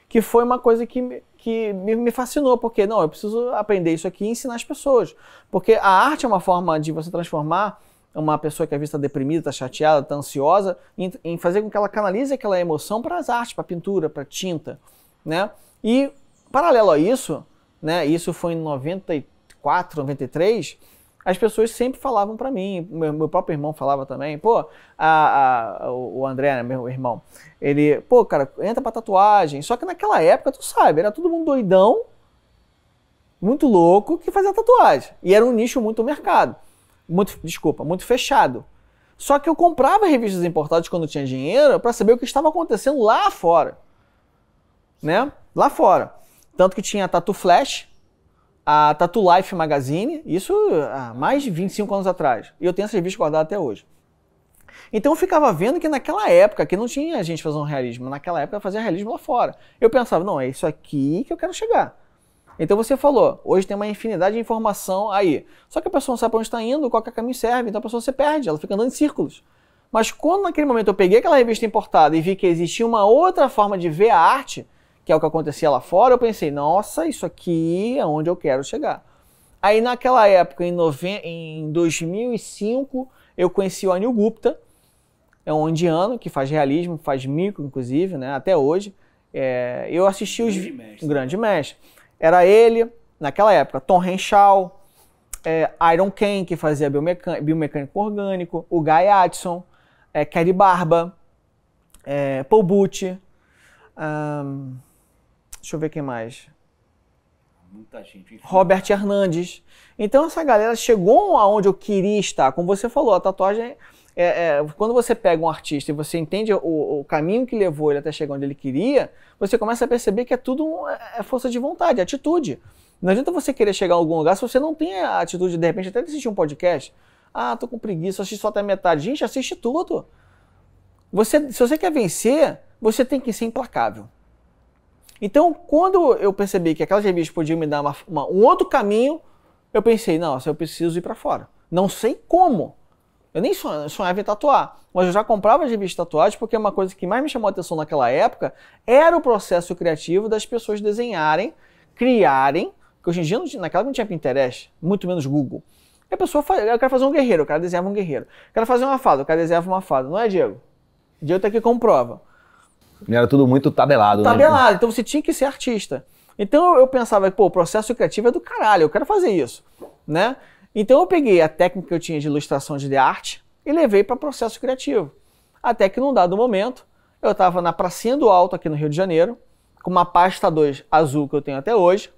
que foi uma coisa que, que me, fascinou, porque não, eu preciso aprender isso aqui e ensinar as pessoas. Porque a arte é uma forma de você transformar uma pessoa que é vista tá deprimida, está chateada, está ansiosa, em, em fazer com que ela canalize aquela emoção para as artes, para pintura, para tinta, né? E paralelo a isso, né? Isso foi em 93, 94, 93, as pessoas sempre falavam para mim, meu, meu, próprio irmão falava também, pô, a, a, o André, né, meu irmão, ele, pô, cara, entra pra tatuagem. Só que naquela época, tu sabe, era todo mundo doidão, muito louco, que fazia tatuagem. E era um nicho muito mercado. Muito, desculpa, muito fechado. Só que eu comprava revistas importadas quando tinha dinheiro para saber o que estava acontecendo lá fora. Né? Lá fora. Tanto que tinha a Tatu Flash, a Tattoo Life Magazine, isso há mais de 25 anos atrás. E eu tenho essa revista guardada até hoje. Então eu ficava vendo que naquela época, que não tinha a gente fazer um realismo, naquela época fazia realismo lá fora. Eu pensava, não, é isso aqui que eu quero chegar. Então você falou, hoje tem uma infinidade de informação aí. Só que a pessoa não sabe para onde está indo, qual que é o caminho serve, então a pessoa se perde, ela fica andando em círculos. Mas quando naquele momento eu peguei aquela revista importada e vi que existia uma outra forma de ver a arte, que é o que acontecia lá fora, eu pensei, nossa, isso aqui é onde eu quero chegar. Aí naquela época, em, noven... em 2005, eu conheci o Anil Gupta, é um indiano que faz realismo, faz micro, inclusive, né, até hoje. É... eu assisti os... Grande mestre. Grande mestre. Era ele, naquela época, Tom Henshaw, é, Iron Ken, que fazia biomecânico, biomecânico orgânico, o Guy Atson, é, Barba, é, Paul Butti, um, Deixa eu ver quem mais. Muita gente. Enfim. Robert Hernandes. Então essa galera chegou aonde eu queria estar. Como você falou, a tatuagem é, é, quando você pega um artista e você entende o, o, caminho que levou ele até chegar onde ele queria, você começa a perceber que é tudo é, é força de vontade, é atitude. Não adianta você querer chegar a algum lugar se você não tem a atitude, de repente, até de assistir um podcast. Ah, tô com preguiça, assisti só até metade. Gente, assiste tudo. Você, se você quer vencer, você tem que ser implacável. Então, quando eu percebi que aquelas revistas podiam me dar uma, uma, um outro caminho, eu pensei, nossa, eu preciso ir para fora. Não sei como. Eu nem sonhava, em tatuar, mas eu já comprava as revistas de tatuagem porque uma coisa que mais me chamou a atenção naquela época era o processo criativo das pessoas desenharem, criarem, que hoje em dia naquela naquela não tinha Pinterest, muito menos Google. E a pessoa, fala, eu quero fazer um guerreiro, o cara desenhava um guerreiro. Eu quero fazer uma fada, o cara desenhava uma fada. Não é, Diego? Diego tá aqui comprova. Era tudo muito tabelado, né? Tabelado, né? então você tinha que ser artista. Então eu pensava, pô, o processo criativo é do caralho, eu quero fazer isso, né? Então eu peguei a técnica que eu tinha de ilustração de arte e levei para processo criativo. Até que num dado momento, eu estava na Pracinha do Alto, aqui no Rio de Janeiro, com uma pasta 2 azul que eu tenho até hoje.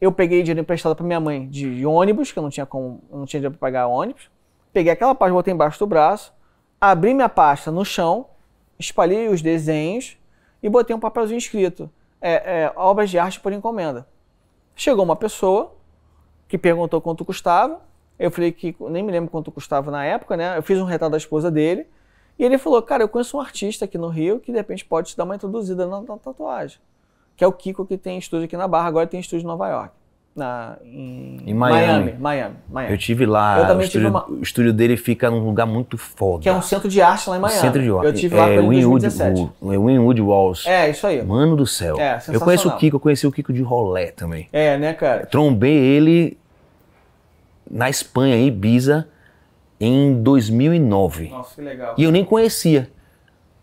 Eu peguei dinheiro emprestado para minha mãe de ônibus, que eu não tinha como, não tinha dinheiro para pagar ônibus. Peguei aquela pasta, botei embaixo do braço, abri minha pasta no chão espalhei os desenhos e botei um papelzinho escrito: é, é, obras de arte por encomenda. Chegou uma pessoa que perguntou quanto custava. Eu falei que nem me lembro quanto custava na época, né? Eu fiz um retrato da esposa dele. E ele falou: Cara, eu conheço um artista aqui no Rio que de repente pode te dar uma introduzida na, na tatuagem, que é o Kiko, que tem estúdio aqui na Barra, agora tem estúdio em Nova York na, em, em Miami. Miami. Miami, Miami. Eu tive lá. Eu o, estúdio, uma... o estúdio dele fica num lugar muito foda. Que é um centro de arte lá em Miami. O centro de arte. Eu tive é, lá pelo 2017. 2017. Winwood Walls. É, isso aí. Mano do céu. É, eu conheço o Kiko, eu conheci o Kiko de rolé também. É, né, cara? Trombei ele na Espanha, em Ibiza, em 2009. Nossa, que legal. E eu nem conhecia.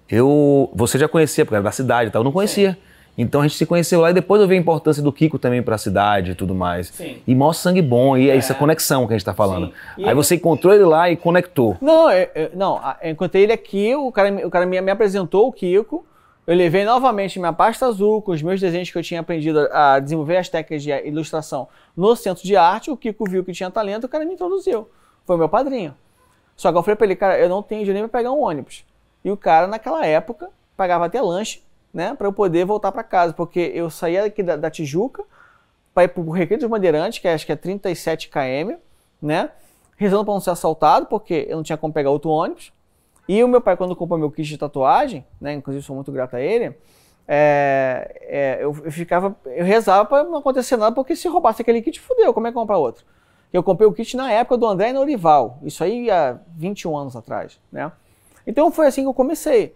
Eu, você já conhecia, porque era da cidade e tal, eu não conhecia. Sim. Então a gente se conheceu lá e depois eu vi a importância do Kiko também para a cidade e tudo mais. Sim. E maior sangue bom, e é. essa é. conexão que a gente tá falando. Aí você encontrou ele lá e conectou. Não, eu, é, eu, é, não, eu encontrei ele aqui, o cara, o cara me, me apresentou o Kiko. Eu levei novamente minha pasta azul com os meus desenhos que eu tinha aprendido a desenvolver as técnicas de ilustração no centro de arte. O Kiko viu que tinha talento, o cara me introduziu. Foi meu padrinho. Só que eu falei pra ele, cara, eu não tenho dinheiro nem pra pegar um ônibus. E o cara, naquela época, pagava até lanche né, para eu poder voltar para casa, porque eu saía aqui da, da Tijuca para ir para o Recreio dos Bandeirantes, que é, acho que é 37 km, né, rezando para não ser assaltado, porque eu não tinha como pegar outro ônibus. E o meu pai, quando comprou meu kit de tatuagem, né, inclusive sou muito grato a ele, é, é, eu, eu, ficava, eu rezava para não acontecer nada, porque se roubasse aquele kit, fudeu, como é que comprar outro? Eu comprei o kit na época do André Norival, isso aí há 21 anos atrás, né? Então foi assim que eu comecei.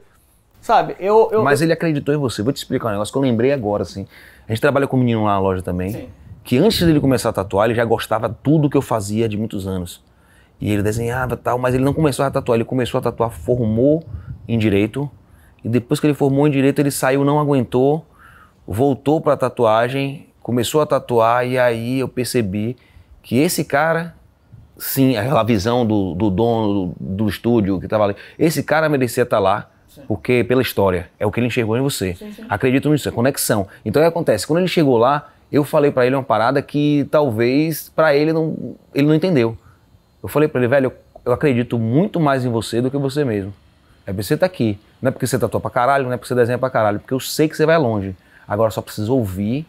Sabe, eu, eu Mas eu... ele acreditou em você. Vou te explicar um negócio que eu lembrei agora, assim. A gente trabalha com um menino lá na loja também, Sim. que antes dele começar a tatuar, ele já gostava tudo que eu fazia de muitos anos. E ele desenhava tal, mas ele não começou a tatuar. Ele começou a tatuar, formou em direito. E depois que ele formou em direito, ele saiu, não aguentou, voltou para a tatuagem, começou a tatuar. E aí eu percebi que esse cara, sim, aquela visão do, do dono do, do estúdio que estava ali, esse cara merecia estar tá lá porque pela história, é o que ele enxergou em você. Sim, sim. Acredito nisso, é conexão. Então o que acontece? Quando ele chegou lá, eu falei para ele uma parada que talvez para ele não, ele não entendeu. Eu falei para ele, velho, eu, eu, acredito muito mais em você do que você mesmo. É porque você tá aqui. Não é porque você tatua pra caralho, não é porque você desenha pra caralho, porque eu sei que você vai longe. Agora só precisa ouvir,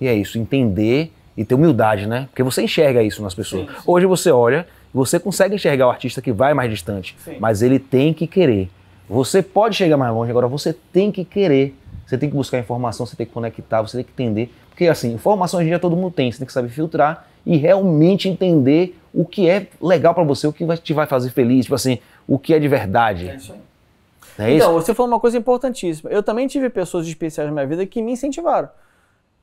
e é isso, entender e ter humildade, né? Porque você enxerga isso nas pessoas. Sim, sim. Hoje você olha, você consegue enxergar o artista que vai mais distante, sim. mas ele tem que querer. Você pode chegar mais longe, agora você tem que querer. Você tem que buscar informação, você tem que conectar, você tem que entender. Porque assim, informação a gente já todo mundo tem, você tem que saber filtrar e realmente entender o que é legal para você, o que te vai fazer feliz, tipo assim, o que é de verdade. É isso aí. É então, você falou uma coisa importantíssima. Eu também tive pessoas especiais na minha vida que me incentivaram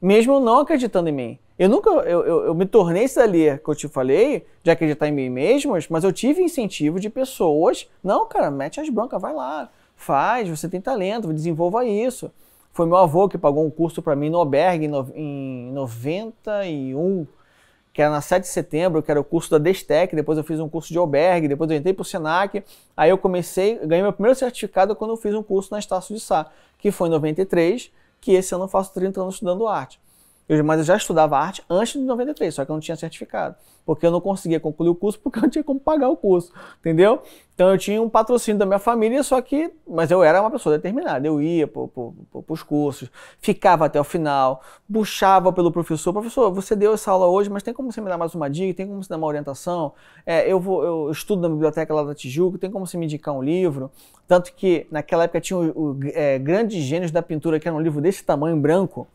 mesmo não acreditando em mim. Eu nunca, eu, eu, eu me tornei esse ali que eu te falei, de acreditar em mim mesmos, mas eu tive incentivo de pessoas, não, cara, mete as brancas, vai lá, faz, você tem talento, desenvolva isso. Foi meu avô que pagou um curso para mim no Oberg em 91, que era na 7 de setembro, que era o curso da Destec, depois eu fiz um curso de albergue, depois eu entrei para o Senac, aí eu comecei, ganhei meu primeiro certificado quando eu fiz um curso na Estácio de Sá, que foi em 93, que esse ano eu faço 30 anos estudando arte. Eu, mas eu já estudava arte antes de 93, só que eu não tinha certificado. Porque eu não conseguia concluir o curso porque eu não tinha como pagar o curso, entendeu? Então eu tinha um patrocínio da minha família, só que. Mas eu era uma pessoa determinada. Eu ia para pro, os cursos, ficava até o final, puxava pelo professor: professor, você deu essa aula hoje, mas tem como você me dar mais uma dica? Tem como você dar uma orientação? É, eu, vou, eu estudo na biblioteca lá da Tijuca, tem como você me indicar um livro? Tanto que naquela época tinha o, o é, Grandes Gênios da Pintura, que era um livro desse tamanho, branco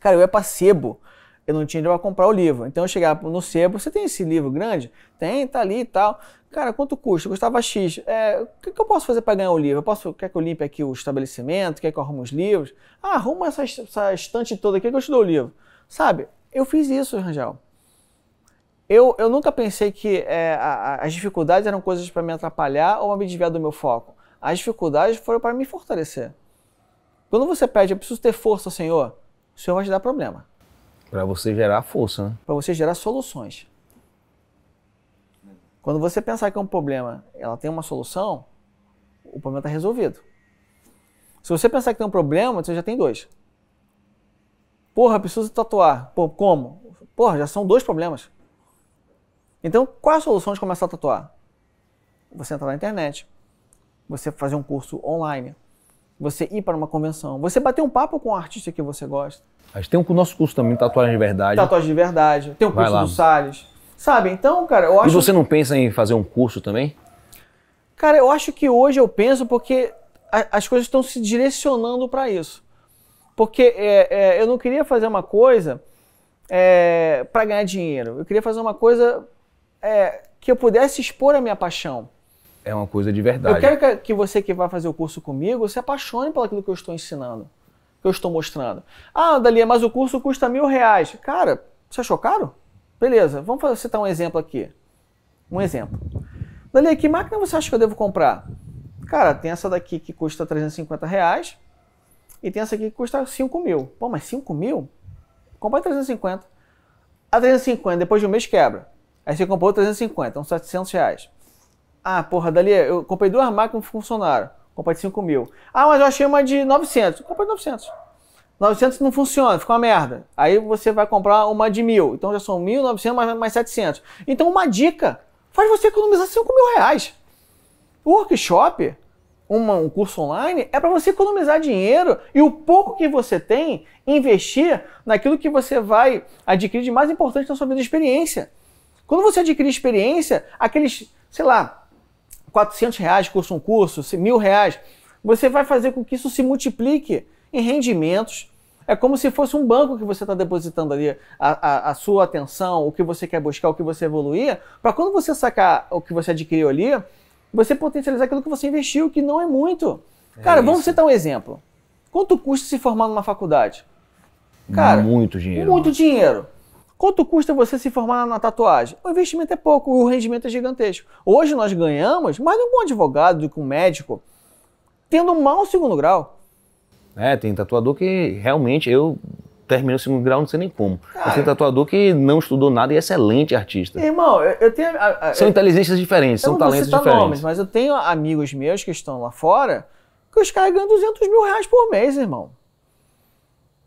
Cara, eu ia para sebo. Eu não tinha dinheiro pra comprar o livro. Então eu chegava no sebo, você tem esse livro grande? Tem, tá ali e tal. Cara, quanto custa? Custava X. É, o que, que, eu posso fazer para ganhar o livro? Eu posso, quer que eu limpe aqui o estabelecimento? Quer que eu arrume os livros? Ah, arruma essa, essa estante toda aqui que eu te dou o livro. Sabe? Eu fiz isso, Rangel. Eu, eu, nunca pensei que é, a, a, as dificuldades eram coisas para me atrapalhar ou me desviar do meu foco. As dificuldades foram para me fortalecer. Quando você pede, eu preciso ter força, Senhor o senhor vai te dar problema. Para você gerar força, né? Para você gerar soluções. Quando você pensar que é um problema, ela tem uma solução, o problema está resolvido. Se você pensar que tem um problema, você já tem dois. Porra, preciso tatuar. Pô, como? Porra, já são dois problemas. Então, qual a solução de começar a tatuar? Você entrar na internet, você fazer um curso online, você ir para uma convenção, você bater um papo com um artista que você gosta. A gente tem um nosso curso também, Tatuagem de Verdade. Tatuagem de Verdade, tem o curso lá. do Salles. Sabe, então, cara, eu acho... E você não pensa em fazer um curso também? Cara, eu acho que hoje eu penso porque as coisas estão se direcionando para isso. Porque é, é, eu não queria fazer uma coisa é, para ganhar dinheiro. Eu queria fazer uma coisa é, que eu pudesse expor a minha paixão é uma coisa de verdade. Eu quero que você que vai fazer o curso comigo se apaixone por aquilo que eu estou ensinando, que eu estou mostrando. Ah, Dalia, mas o curso custa mil reais. Cara, você achou caro? Beleza, vamos fazer, citar um exemplo aqui. Um exemplo. Dalia, que máquina você acha que eu devo comprar? Cara, tem essa daqui que custa 350 reais e tem essa aqui que custa 5 mil. Pô, mas 5 mil? Compre 350. A 350, depois de um mês quebra. Aí você comprou 350, uns 700 reais. Ah, porra, dali eu comprei duas máquinas com funcionário. Comprei de 5 mil. Ah, mas eu achei uma de 900. Comprei de 900. 900 não funciona, fica uma merda. Aí você vai comprar uma de mil. Então já são 1.900 mais, mais 700. Então uma dica faz você economizar 5 mil reais. O workshop, uma, um curso online, é para você economizar dinheiro e o pouco que você tem, investir naquilo que você vai adquirir de mais importante na sua vida, experiência. Quando você adquire experiência, aqueles, sei lá, 400 reais curso um curso, mil reais, você vai fazer com que isso se multiplique em rendimentos. É como se fosse um banco que você está depositando ali a, a, a, sua atenção, o que você quer buscar, o que você evoluir, para quando você sacar o que você adquiriu ali, você potencializar aquilo que você investiu, que não é muito. É Cara, isso. vamos citar um exemplo. Quanto custa se formar numa faculdade? Cara, muito dinheiro. Muito mano. dinheiro. Quanto custa você se formar na tatuagem? O investimento é pouco, o rendimento é gigantesco. Hoje nós ganhamos mais um bom advogado, do que um médico, tendo um mau segundo grau. É, tem tatuador que realmente eu terminei o segundo grau, não sei nem como. Cara, tem tatuador que não estudou nada e é excelente artista. Irmão, eu, eu tenho. A, a, são eu, inteligências diferentes, são talentos diferentes. Nomes, mas eu tenho amigos meus que estão lá fora que os caras ganham 200 mil reais por mês, irmão.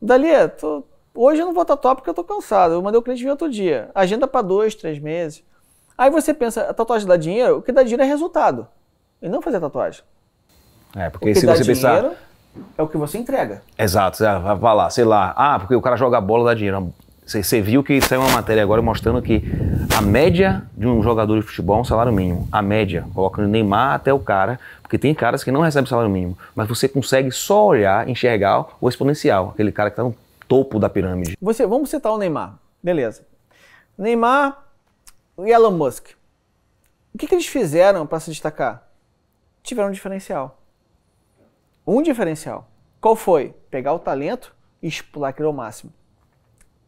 Dali, tu, Hoje eu não vou estar top porque eu estou cansado. Eu mandei o cliente vir outro dia. Agenda para dois, três meses. Aí você pensa, a tatuagem dá dinheiro? O que dá dinheiro é resultado. E não fazer tatuagem. É, porque se você pensar. É o que você entrega. Exato, é, vai lá, sei lá, ah, porque o cara joga bola dá dinheiro. Você, viu que saiu uma matéria agora mostrando que a média de um jogador de futebol é um salário mínimo. A média, colocando Neymar até o cara, porque tem caras que não recebem salário mínimo, mas você consegue só olhar, enxergar o exponencial, aquele cara que está no topo da pirâmide. Você, vamos citar o Neymar. Beleza. Neymar e Elon Musk. O que, que eles fizeram para se destacar? Tiveram um diferencial. Um diferencial. Qual foi? Pegar o talento e explorar aquilo ao máximo.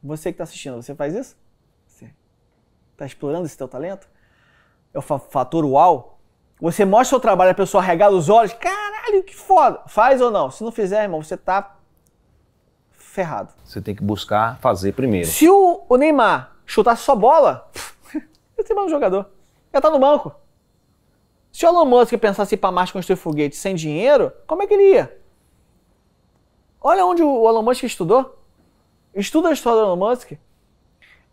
Você que está assistindo, você faz isso? Você está explorando esse teu talento? É o fator uau? Você mostra o seu trabalho, a pessoa regala os olhos, caralho, que foda! Faz ou não? Se não fizer, irmão, você tá ferrado. Você tem que buscar fazer primeiro. Se o, o Neymar chutasse só bola, ele ter mais um jogador. Já tá no banco. Se o Elon Musk pensasse para Marte construir foguete sem dinheiro, como é que ele ia? Olha onde o Elon Musk estudou. Estuda a história do Elon Musk.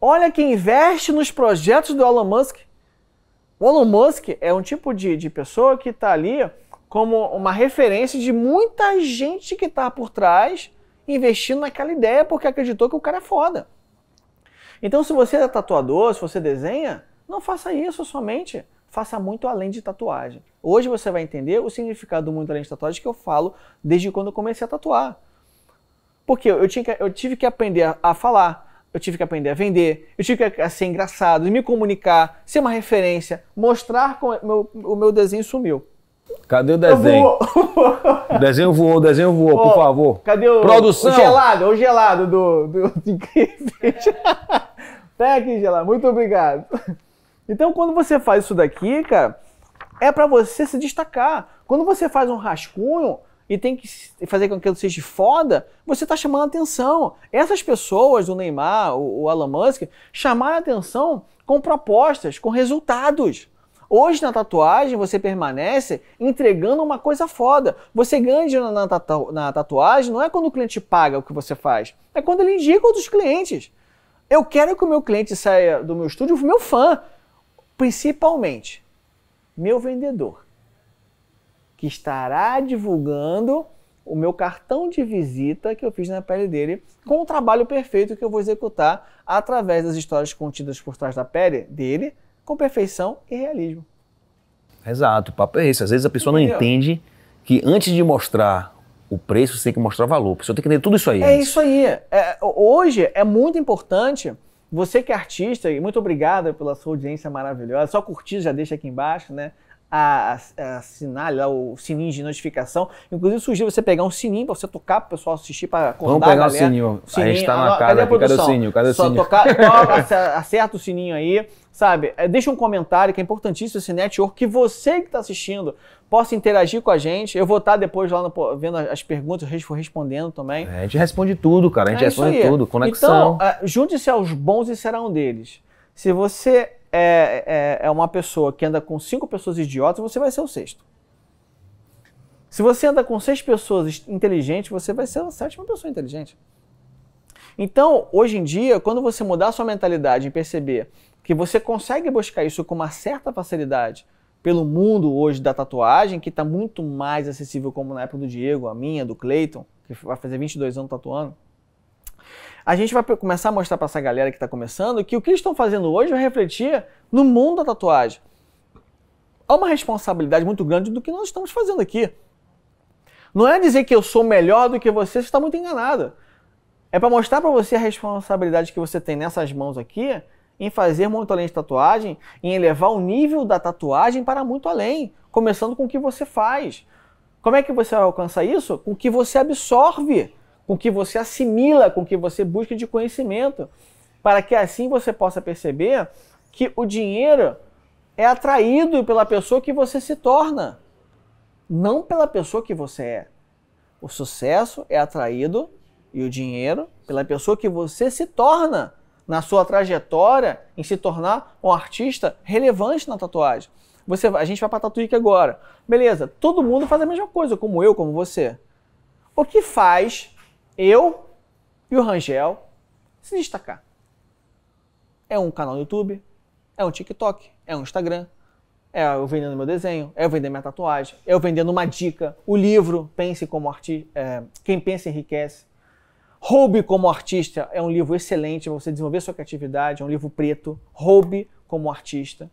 Olha quem investe nos projetos do Elon Musk. O Elon Musk é um tipo de, de pessoa que está ali como uma referência de muita gente que está por trás investindo naquela ideia porque acreditou que o cara é foda. Então, se você é tatuador, se você desenha, não faça isso somente. Faça muito além de tatuagem. Hoje você vai entender o significado do muito além de tatuagem que eu falo desde quando eu comecei a tatuar. Porque eu, tinha que, eu tive que aprender a, a falar, eu tive que aprender a vender, eu tive que ser engraçado, me comunicar, ser uma referência, mostrar como é, meu, o meu desenho sumiu. Cadê o desenho? O Desenho voou, o desenho voou, oh, por favor. Cadê o, Produção? o gelado? O gelado do, do, Pega aqui, gelado. Muito obrigado. Então, quando você faz isso daqui, cara, é para você se destacar. Quando você faz um rascunho e tem que fazer com que ele seja foda, você tá chamando atenção. Essas pessoas, o Neymar, o, o Elon Musk, chamaram atenção com propostas, com resultados. Hoje na tatuagem você permanece entregando uma coisa foda. Você ganha dinheiro na, tatu na tatuagem não é quando o cliente paga o que você faz, é quando ele indica outros clientes. Eu quero que o meu cliente saia do meu estúdio meu fã, principalmente meu vendedor, que estará divulgando o meu cartão de visita que eu fiz na pele dele, com o trabalho perfeito que eu vou executar através das histórias contidas por trás da pele dele, com perfeição e realismo. Exato, o papo é esse. Às vezes a pessoa Entendeu? não entende que antes de mostrar o preço, você tem que mostrar valor. A pessoa tem que entender tudo isso aí. É antes. isso aí. É, hoje é muito importante. Você que é artista, e muito obrigado pela sua audiência maravilhosa. Só curtir, já deixa aqui embaixo, né? A, a, assinar lá o sininho de notificação. Inclusive, sugiro você pegar um sininho para você tocar para o pessoal assistir, para acordar Vamos pegar o sininho. sininho. A gente está na casa. Cadê, cadê o sininho? Cadê o Só sininho? tocar, toca, acerta o sininho aí sabe? Eh, deixa um comentário que é importantíssimo esse network, que você que está assistindo possa interagir com a gente. Eu vou estar tá depois lá no, vendo as perguntas, respondendo também. É, a gente responde tudo, cara. A gente é responde tudo, conexão. Então, ah, junte-se aos bons e será um deles. Se você é, é, é uma pessoa que anda com cinco pessoas idiotas, você vai ser o sexto. Se você anda com seis pessoas inteligentes, você vai ser a sétima pessoa inteligente. Então, hoje em dia, quando você mudar a sua mentalidade e perceber que você consegue buscar isso com uma certa facilidade pelo mundo hoje da tatuagem, que está muito mais acessível, como na época do Diego, a minha, do Clayton, que vai fazer 22 anos tatuando. A gente vai começar a mostrar para essa galera que está começando que o que eles estão fazendo hoje vai refletir no mundo da tatuagem. Há uma responsabilidade muito grande do que nós estamos fazendo aqui. Não é dizer que eu sou melhor do que você, você está muito enganado. É para mostrar para você a responsabilidade que você tem nessas mãos aqui em fazer muito além de tatuagem, em elevar o nível da tatuagem para muito além, começando com o que você faz. Como é que você alcança isso? Com o que você absorve, com o que você assimila, com o que você busca de conhecimento, para que assim você possa perceber que o dinheiro é atraído pela pessoa que você se torna, não pela pessoa que você é. O sucesso é atraído e o dinheiro pela pessoa que você se torna na sua trajetória em se tornar um artista relevante na tatuagem. Você, a gente vai para Tatuíque agora. Beleza, todo mundo faz a mesma coisa, como eu, como você. O que faz eu e o Rangel se destacar? É um canal no YouTube, é um TikTok, é um Instagram, é eu vendendo meu desenho, é eu vendendo minha tatuagem, é eu vendendo uma dica, o livro, pense como artista, é, quem pensa enriquece. Roube como Artista é um livro excelente para você desenvolver sua criatividade, é um livro preto. Roube como Artista.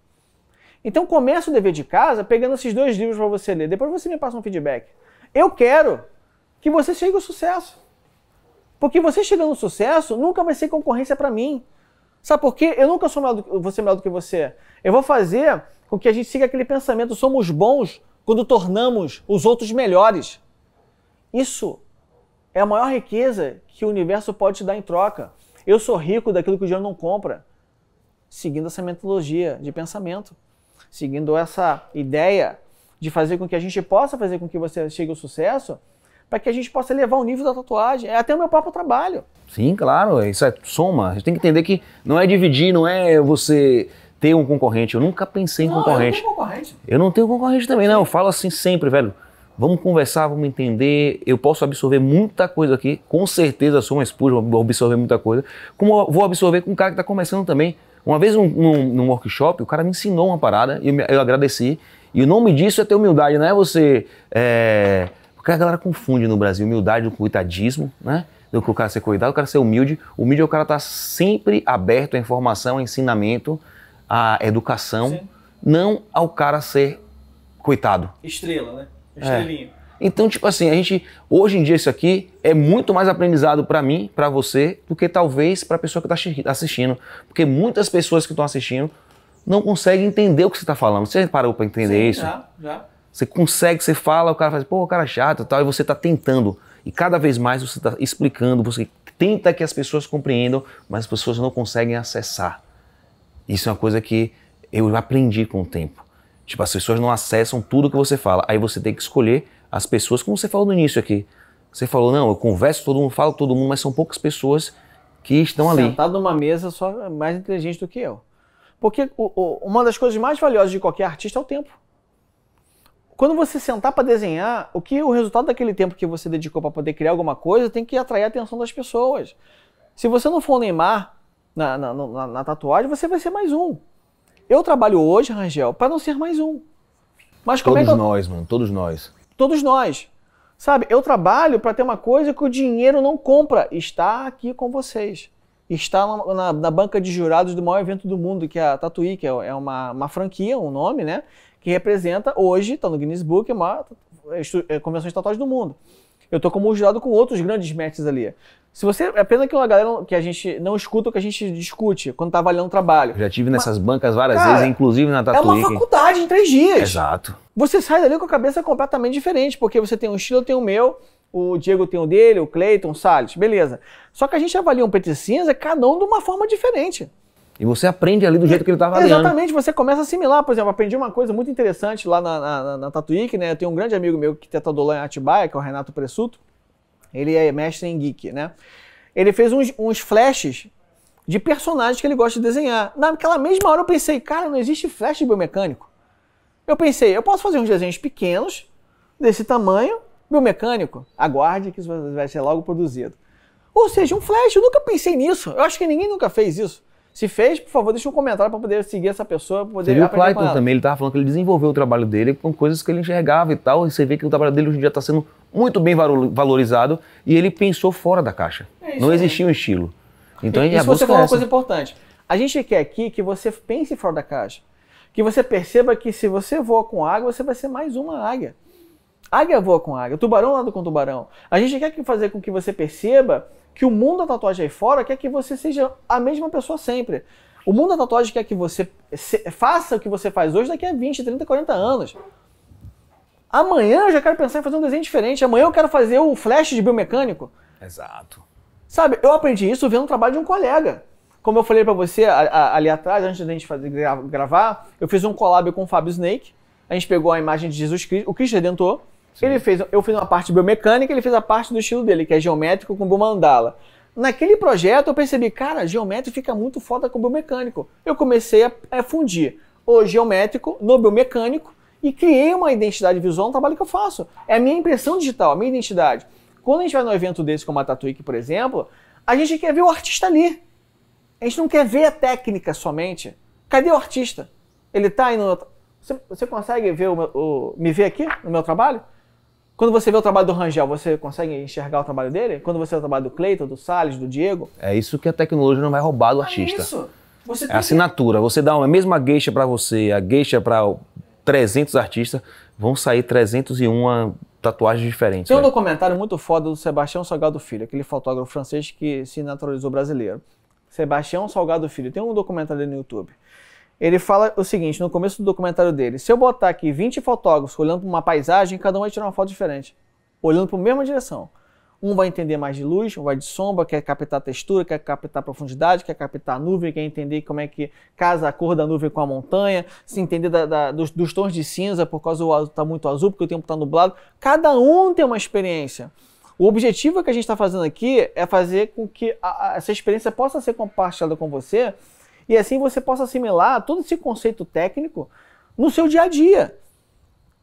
Então começa o dever de casa pegando esses dois livros para você ler. Depois você me passa um feedback. Eu quero que você chegue ao sucesso. Porque você chegando ao sucesso nunca vai ser concorrência para mim. Sabe por quê? Eu nunca sou melhor do, vou ser melhor do que você. Eu vou fazer com que a gente siga aquele pensamento: somos bons quando tornamos os outros melhores. Isso é a maior riqueza que o universo pode te dar em troca. Eu sou rico daquilo que o dinheiro não compra. Seguindo essa metodologia de pensamento, seguindo essa ideia de fazer com que a gente possa fazer com que você chegue ao sucesso, para que a gente possa elevar o nível da tatuagem. É até o meu próprio trabalho. Sim, claro, isso é soma. A gente tem que entender que não é dividir, não é você ter um concorrente. Eu nunca pensei em não, concorrente. Eu não tenho concorrente. Eu não tenho concorrente também, não. Eu falo assim sempre, velho. Vamos conversar, vamos entender. Eu posso absorver muita coisa aqui. Com certeza sou uma esponja, vou absorver muita coisa. Como vou absorver com um cara que está começando também. Uma vez num, num, num, workshop, o cara me ensinou uma parada e eu, eu, agradeci. E o nome disso é ter humildade, não é você. É... Porque a galera confunde no Brasil humildade com coitadismo, né? Do que o cara ser cuidado, o cara ser humilde. Humilde é o cara estar tá sempre aberto à informação, a ensinamento, à educação, Sim. não ao cara ser coitado. Estrela, né? É. Estrelinha. É. Então, tipo assim, a gente hoje em dia isso aqui é muito mais aprendizado para mim, para você, do que talvez para a pessoa que está assistindo, porque muitas pessoas que estão assistindo não conseguem entender o que você está falando. Você parou para entender Sim, isso? Já, já. Você consegue, você fala, o cara faz, assim, pô, o cara é chato e tal, e você está tentando. E cada vez mais você está explicando, você tenta que as pessoas compreendam, mas as pessoas não conseguem acessar. Isso é uma coisa que eu aprendi com o tempo. Tipo, as pessoas não acessam tudo que você fala. Aí você tem que escolher as pessoas, como você falou no início aqui. Você falou, não, eu converso todo mundo, falo todo mundo, mas são poucas pessoas que estão ali. Sentado numa mesa só mais inteligente do que eu. Porque o, o, uma das coisas mais valiosas de qualquer artista é o tempo. Quando você sentar para desenhar, o que o resultado daquele tempo que você dedicou para poder criar alguma coisa tem que atrair a atenção das pessoas. Se você não for o Neymar na, na, na, na tatuagem, você vai ser mais um. Eu trabalho hoje, Rangel, para não ser mais um. Mas como é todos é que eu... nós, mano, todos nós. Todos nós. Sabe, eu trabalho para ter uma coisa que o dinheiro não compra. Está aqui com vocês. Está na, na, na banca de jurados do maior evento do mundo, que é a Tatuí, que é, é uma, uma franquia, um nome, né? Que representa, hoje, está no Guinness Book, a maior é, convenção de tatuagem do mundo. Eu estou como jurado com outros grandes mestres ali. Se você. É pena que a galera que a gente não escuta o que a gente discute quando tá avaliando o trabalho. Eu já tive Mas, nessas bancas várias cara, vezes, inclusive na Tatuí. É uma faculdade em três dias. Exato. Você sai dali com a cabeça completamente diferente, porque você tem um estilo, eu tenho o meu, o Diego tem o dele, o Cleiton, o Salles, beleza. Só que a gente avalia um PT cinza, cada um de uma forma diferente. E você aprende ali do jeito que ele estava tá avaliando. Exatamente, você começa a assimilar. Por exemplo, aprendi uma coisa muito interessante lá na, na, na, na Tatuíque, né? Eu tenho um grande amigo meu que tatuador lá em Atibaia, que é o Renato Pressuto. Ele é mestre em geek, né? Ele fez uns, uns flashes de personagens que ele gosta de desenhar. Naquela mesma hora eu pensei, cara, não existe flash biomecânico. Eu pensei, eu posso fazer uns desenhos pequenos, desse tamanho, biomecânico. Aguarde que isso vai ser logo produzido. Ou seja, um flash, eu nunca pensei nisso. Eu acho que ninguém nunca fez isso. Se fez, por favor, deixa um comentário para poder seguir essa pessoa. Pra poder você viu o Clayton também, ele estava falando que ele desenvolveu o trabalho dele com coisas que ele enxergava e tal. E você vê que o trabalho dele hoje em dia está sendo muito bem valorizado e ele pensou fora da caixa. É Não existia um estilo. Então e, a é, isso você falou uma coisa importante. A gente quer aqui que você pense fora da caixa. Que você perceba que se você voa com água, você vai ser mais uma águia. Águia voa com águia, tubarão lado com tubarão. A gente quer que fazer com que você perceba que o mundo da tatuagem aí fora quer que você seja a mesma pessoa sempre. O mundo da tatuagem quer que você faça o que você faz hoje daqui a 20, 30, 40 anos. Amanhã eu já quero pensar em fazer um desenho diferente. Amanhã eu quero fazer o flash de biomecânico. Exato. Sabe, eu aprendi isso vendo o trabalho de um colega. Como eu falei para você a, a, ali atrás, antes da gente fazer, gravar, eu fiz um collab com o Fábio Snake. A gente pegou a imagem de Jesus Cristo, o Cristo Redentor, ele fez, eu fiz uma parte biomecânica, ele fez a parte do estilo dele, que é geométrico com biomandala. Naquele projeto eu percebi, cara, geométrico fica muito foda com biomecânico. Eu comecei a, a fundir o geométrico no biomecânico e criei uma identidade visual no trabalho que eu faço. É a minha impressão digital, a minha identidade. Quando a gente vai num evento desse como a Tatuíque, por exemplo, a gente quer ver o artista ali. A gente não quer ver a técnica somente. Cadê o artista? Ele está aí no. Você, você consegue ver o, o, me ver aqui no meu trabalho? Quando você vê o trabalho do Rangel, você consegue enxergar o trabalho dele? Quando você vê o trabalho do Cleiton, do Salles, do Diego? É isso que a tecnologia não vai roubar do é artista. É isso. Você é assinatura. Você dá uma mesma gueixa para você, a gueixa para 300 artistas, vão sair 301 tatuagens diferentes. Tem um velho. documentário muito foda do Sebastião Salgado Filho, aquele fotógrafo francês que se naturalizou brasileiro. Sebastião Salgado Filho. Tem um documentário no YouTube ele fala o seguinte no começo do documentário dele: se eu botar aqui 20 fotógrafos olhando para uma paisagem, cada um vai tirar uma foto diferente, olhando para a mesma direção. Um vai entender mais de luz, um vai de sombra, quer captar textura, quer captar profundidade, quer captar nuvem, quer entender como é que casa a cor da nuvem com a montanha, se entender da, da, dos, dos, tons de cinza por causa do azul tá muito azul, porque o tempo está nublado. Cada um tem uma experiência. O objetivo que a gente está fazendo aqui é fazer com que a, a, essa experiência possa ser compartilhada com você e assim você possa assimilar todo esse conceito técnico no seu dia a dia.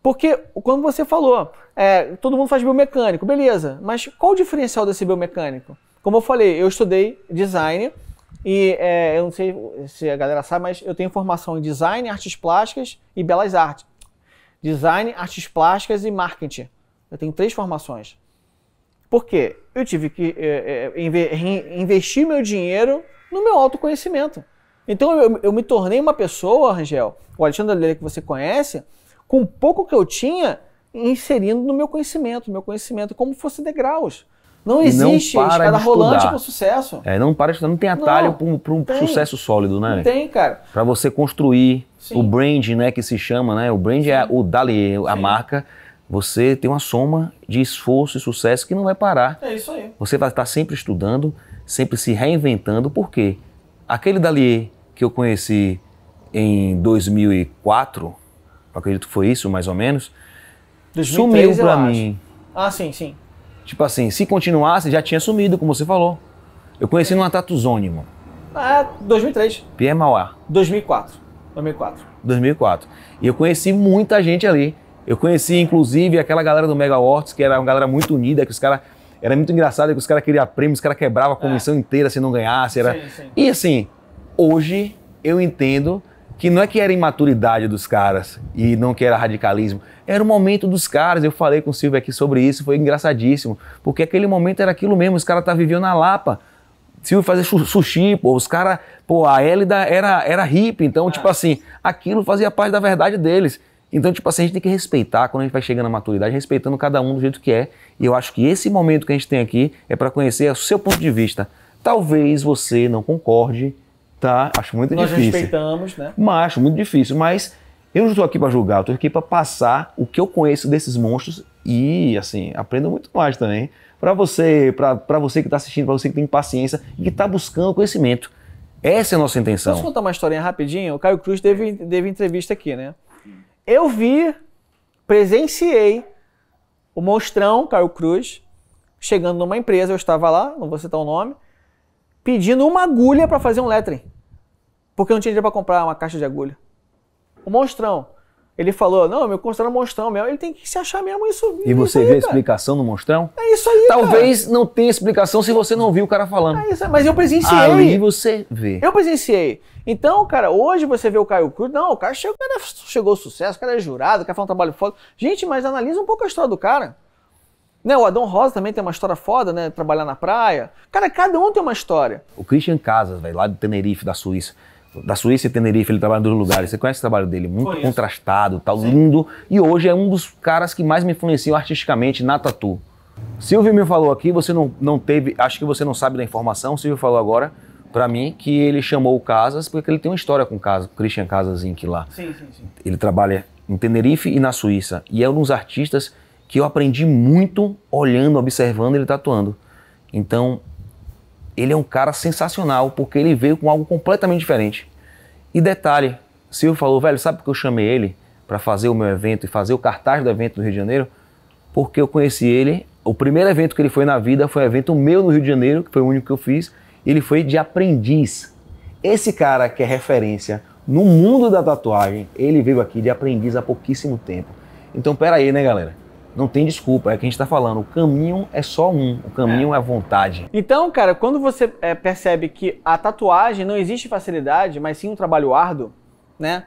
Porque, quando você falou, é, todo mundo faz biomecânico, beleza, mas qual o diferencial desse biomecânico? Como eu falei, eu estudei design e é, eu não sei se a galera sabe, mas eu tenho formação em design, artes plásticas e belas artes. Design, artes plásticas e marketing. Eu tenho três formações. Por quê? Eu tive que é, é investir meu dinheiro no meu autoconhecimento. Então eu, eu me tornei uma pessoa, Rangel, o Alexandre Leila que você conhece, com pouco que eu tinha, inserindo no meu conhecimento, meu conhecimento, como fosse degraus. Não existe não escada rolante para sucesso. É, não para estudar, não tem atalho para um sucesso sólido, né? Não tem, cara. Para você construir Sim. o brand, né, que se chama, né? O brand é Sim. é o dali, a Sim. marca. Você tem uma soma de esforço e sucesso que não vai parar. É isso aí. Você vai estar sempre estudando, sempre se reinventando. Por quê? Aquele dali que eu conheci em 2004, acredito que foi isso, mais ou menos, 2003, sumiu para mim. Ah, sim, sim. Tipo assim, se continuasse, já tinha sumido, como você falou. Eu conheci numa Tatuzone, mano. Ah, 2003. É, Pierre Mauá. 2004. 2004. 2004. E eu conheci muita gente ali. Eu conheci, inclusive, aquela galera do Mega Hortz, que era uma galera muito unida, que os caras era muito engraçado que os caras queriam prêmio, os caras quebravam a é. comissão é. inteira se não ganhasse. Era... Sim, sim. E assim, hoje eu entendo que não é que era imaturidade dos caras e não que era radicalismo. Era o momento dos caras. Eu falei com o Silvio aqui sobre isso, foi engraçadíssimo. Porque aquele momento era aquilo mesmo, os caras tá vivendo na Lapa. Silvio fazia sushi, pô, os caras, pô, a Hélida era, era hippie, então, ah. tipo assim, aquilo fazia parte da verdade deles. Então, tipo assim, a gente tem que respeitar, quando a gente vai chegando à maturidade, respeitando cada um do jeito que é. E eu acho que esse momento que a gente tem aqui é para conhecer o seu ponto de vista. Talvez você não concorde, tá? Acho muito Nós difícil. Nós respeitamos, né? Mas acho muito difícil, mas eu não estou aqui para julgar, estou aqui para passar o que eu conheço desses monstros e, assim, aprendo muito mais também. Para você, para você que está assistindo, para você que tem paciência e que está buscando conhecimento. Essa é a nossa intenção. Posso contar uma historinha rapidinho? O Caio Cruz teve, teve entrevista aqui, né? Eu vi, presenciei o monstrão Caio Cruz chegando numa empresa, eu estava lá, não vou citar o nome, pedindo uma agulha para fazer um lettering. Porque eu não tinha dinheiro para comprar uma caixa de agulha. O monstrão. Ele falou, não, eu me considero é monstrão mesmo. Ele tem que se achar mesmo isso. E você aí, vê a explicação no monstrão? É isso aí, Talvez cara. não tenha explicação se você não viu o cara falando. É isso, mas eu presenciei. Aí você vê. Eu presenciei. Então, cara, hoje você vê o Caio Cruz, não, o cara chegou, o cara chegou sucesso, o cara é jurado, o cara faz um trabalho foda. Gente, mas analisa um pouco a história do cara. Né, o Adão Rosa também tem uma história foda, né? Trabalhar na praia. Cara, cada um tem uma história. O Christian Casas, velho, lá do Tenerife, da Suíça da Suíça e Tenerife, ele trabalha em dois lugares. Você conhece o trabalho dele? Muito Conheço. contrastado, tal, Sim. lindo. E hoje é um dos caras que mais me influenciam artisticamente na tatu. Silvio me falou aqui, você não, não teve, acho que você não sabe da informação, o Silvio falou agora para mim que ele chamou o Casas, porque ele tem uma história com o Casas, Christian Casas que lá. Sim, sim, sim. Ele trabalha em Tenerife e na Suíça. E é um dos artistas que eu aprendi muito olhando, observando ele tatuando. Então, ele é um cara sensacional, porque ele veio com algo completamente diferente. E detalhe, Silvio falou, velho, sabe por que eu chamei ele para fazer o meu evento e fazer o cartaz do evento do Rio de Janeiro? Porque eu conheci ele, o primeiro evento que ele foi na vida foi um evento meu no Rio de Janeiro, que foi o único que eu fiz, ele foi de aprendiz. Esse cara que é referência no mundo da tatuagem, ele veio aqui de aprendiz há pouquíssimo tempo. Então, pera aí, né, galera? Não tem desculpa, é o que a gente está falando. O caminho é só um, o caminho é, é a vontade. Então, cara, quando você é, percebe que a tatuagem não existe facilidade, mas sim um trabalho árduo, né?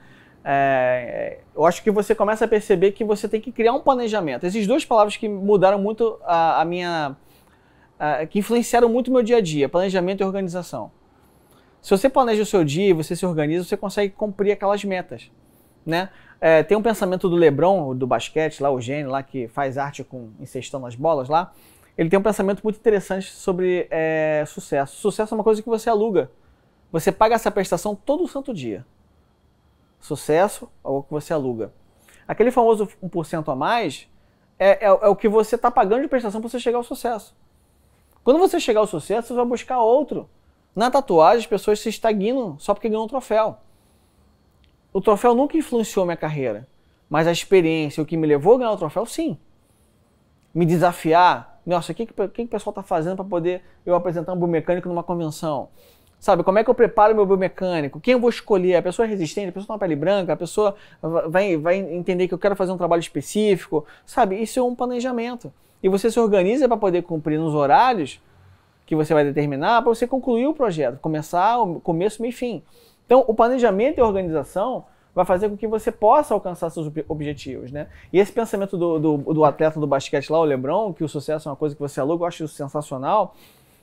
É, eu acho que você começa a perceber que você tem que criar um planejamento. Essas duas palavras que mudaram muito a, a minha. A, que influenciaram muito o meu dia a dia: planejamento e organização. Se você planeja o seu dia e você se organiza, você consegue cumprir aquelas metas. Né? É, tem um pensamento do Lebron, do basquete, lá, o gênio lá, que faz arte com incestando as bolas lá. Ele tem um pensamento muito interessante sobre é, sucesso. Sucesso é uma coisa que você aluga. Você paga essa prestação todo santo dia. Sucesso é o que você aluga. Aquele famoso 1% a mais é, é, é o que você está pagando de prestação para você chegar ao sucesso. Quando você chegar ao sucesso, você vai buscar outro. Na tatuagem, as pessoas se estagnam só porque ganham um troféu. O troféu nunca influenciou minha carreira, mas a experiência, o que me levou a ganhar o troféu, sim. Me desafiar, nossa, o que, que, que o pessoal está fazendo para poder eu apresentar um biomecânico numa convenção? Sabe, como é que eu preparo meu biomecânico? Quem eu vou escolher? A pessoa é resistente, a pessoa tem uma pele branca, a pessoa vai, vai entender que eu quero fazer um trabalho específico. Sabe, isso é um planejamento. E você se organiza para poder cumprir nos horários que você vai determinar para você concluir o projeto, começar o começo, meio e fim. Então, o planejamento e a organização vai fazer com que você possa alcançar seus objetivos, né? E esse pensamento do, do, do atleta do basquete lá, o LeBron, que o sucesso é uma coisa que você aluga, eu acho sensacional,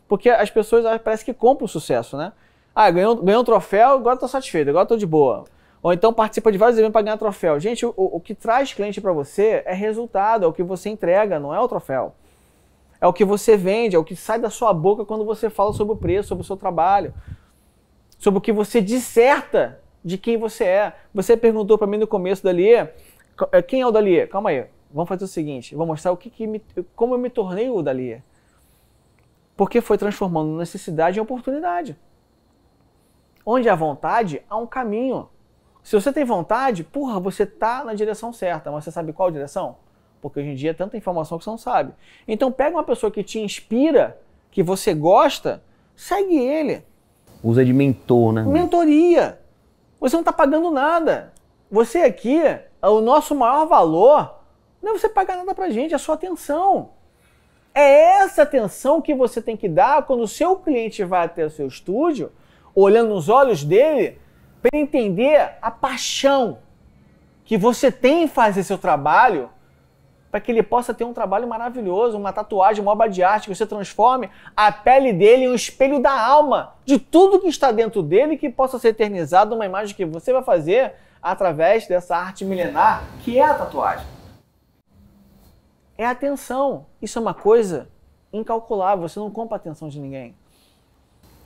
porque as pessoas parece que compram o sucesso, né? Ah, ganhou, ganhou um troféu, agora estou tá satisfeito, agora estou de boa. Ou então participa de vários eventos para ganhar troféu. Gente, o, o que traz cliente para você é resultado, é o que você entrega, não é o troféu. É o que você vende, é o que sai da sua boca quando você fala sobre o preço, sobre o seu trabalho, sobre o que você disserta de quem você é. Você perguntou para mim no começo, dali, eh, quem é o Dalier? Calma aí, vamos fazer o seguinte, vou mostrar o que, que me, como eu me tornei o Dalier. Porque foi transformando necessidade em oportunidade. Onde há vontade, há um caminho. Se você tem vontade, porra, você tá na direção certa, mas você sabe qual direção? Porque hoje em dia é tanta informação que você não sabe. Então pega uma pessoa que te inspira, que você gosta, segue ele. Usa de mentor, né? Mentoria. Você não está pagando nada. Você aqui, é o nosso maior valor não é você pagar nada para gente, é a sua atenção. É essa atenção que você tem que dar quando o seu cliente vai até o seu estúdio, olhando nos olhos dele, para entender a paixão que você tem em fazer seu trabalho para que ele possa ter um trabalho maravilhoso, uma tatuagem, uma obra de arte, que você transforme a pele dele em um espelho da alma, de tudo que está dentro dele, que possa ser eternizado uma imagem que você vai fazer através dessa arte milenar, que é a tatuagem. É atenção. Isso é uma coisa incalculável, você não compra a atenção de ninguém.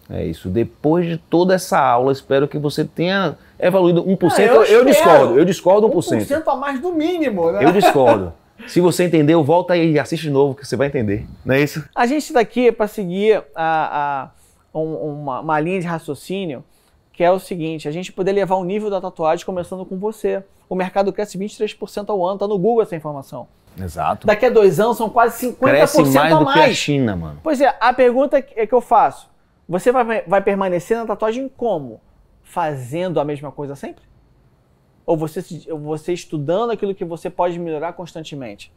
É isso. Depois de toda essa aula, espero que você tenha evoluído 1%. Não, ah, eu, eu, eu discordo, eu discordo 1%. 1% a mais do mínimo, né? Eu discordo. Se você entendeu, volta e assiste de novo, que você vai entender. Não é isso? A gente está aqui para seguir a, a, um, uma, uma linha de raciocínio que é o seguinte: a gente poder levar o nível da tatuagem começando com você. O mercado cresce 23% ao ano, está no Google essa informação. Exato. Daqui a dois anos são quase 50% cresce mais a mais. Do que a China, mano. Pois é, a pergunta é que eu faço: você vai, vai permanecer na tatuagem como? Fazendo a mesma coisa sempre? Ou você, você estudando aquilo que você pode melhorar constantemente?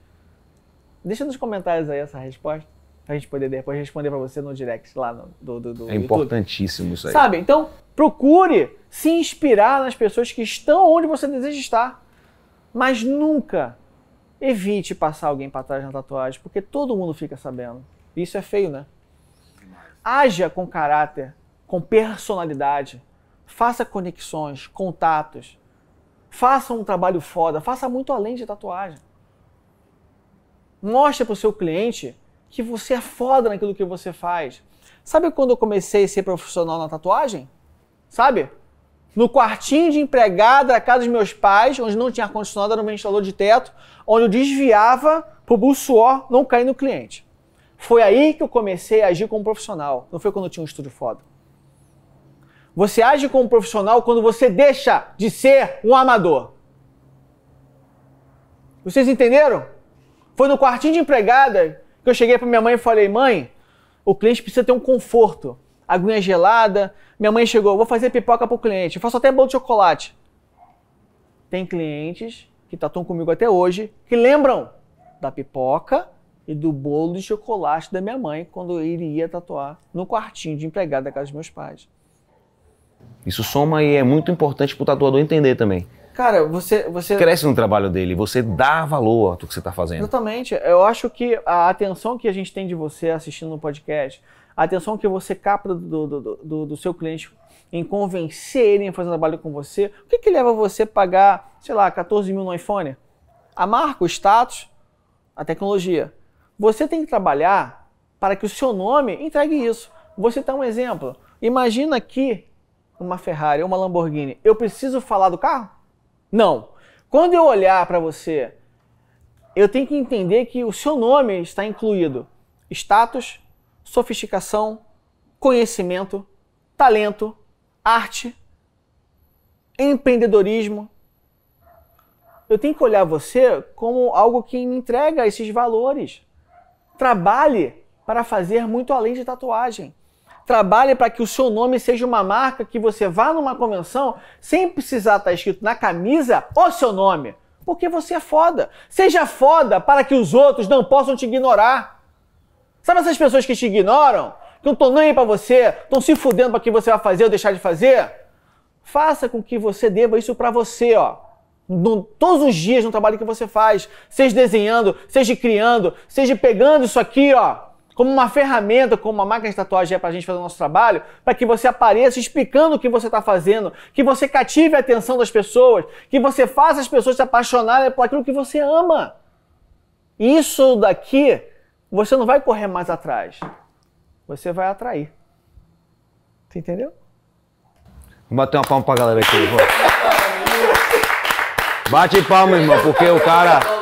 Deixa nos comentários aí essa resposta. Pra gente poder depois responder para você no direct lá no, do, do, do É importantíssimo YouTube. isso aí. Sabe? Então, procure se inspirar nas pessoas que estão onde você deseja estar. Mas nunca evite passar alguém para trás na tatuagem, porque todo mundo fica sabendo. Isso é feio, né? Haja com caráter, com personalidade. Faça conexões, contatos. Faça um trabalho foda, faça muito além de tatuagem. Mostre para o seu cliente que você é foda naquilo que você faz. Sabe quando eu comecei a ser profissional na tatuagem? Sabe? No quartinho de empregada da casa dos meus pais, onde não tinha ar-condicionado, era um ventilador de teto, onde eu desviava pro buçoó não cair no cliente. Foi aí que eu comecei a agir como profissional. Não foi quando eu tinha um estúdio foda. Você age como profissional quando você deixa de ser um amador. Vocês entenderam? Foi no quartinho de empregada que eu cheguei para minha mãe e falei: mãe, o cliente precisa ter um conforto. Aguinha gelada. Minha mãe chegou: vou fazer pipoca para o cliente. Eu faço até bolo de chocolate. Tem clientes que estão tá comigo até hoje que lembram da pipoca e do bolo de chocolate da minha mãe quando eu iria tatuar no quartinho de empregada da casa dos meus pais. Isso soma e é muito importante para o tatuador entender também. Cara, você, você. Cresce no trabalho dele, você dá valor ao que você está fazendo. Exatamente. Eu acho que a atenção que a gente tem de você assistindo no podcast, a atenção que você capta do, do, do, do seu cliente em convencer ele em fazer um trabalho com você, o que, que leva você a pagar, sei lá, 14 mil no iPhone? A marca, o status, a tecnologia. Você tem que trabalhar para que o seu nome entregue isso. Você tá um exemplo. Imagina aqui uma Ferrari ou uma Lamborghini, eu preciso falar do carro? Não. Quando eu olhar para você, eu tenho que entender que o seu nome está incluído: status, sofisticação, conhecimento, talento, arte, empreendedorismo. Eu tenho que olhar você como algo que me entrega esses valores. Trabalhe para fazer muito além de tatuagem. Trabalhe para que o seu nome seja uma marca que você vá numa convenção sem precisar estar tá escrito na camisa o seu nome. Porque você é foda. Seja foda para que os outros não possam te ignorar. Sabe essas pessoas que te ignoram? Que não estão nem aí para você, estão se fudendo para o que você vai fazer ou deixar de fazer? Faça com que você deva isso para você, ó. No, todos os dias no trabalho que você faz, seja desenhando, seja criando, seja pegando isso aqui, ó, como uma ferramenta, como uma máquina de tatuagem é para a gente fazer o nosso trabalho, para que você apareça explicando o que você está fazendo, que você cative a atenção das pessoas, que você faça as pessoas se apaixonarem por aquilo que você ama. Isso daqui você não vai correr mais atrás, você vai atrair. Você entendeu? Vamos bater uma palma a galera aqui. Vamos. Bate palma, irmão, porque o cara.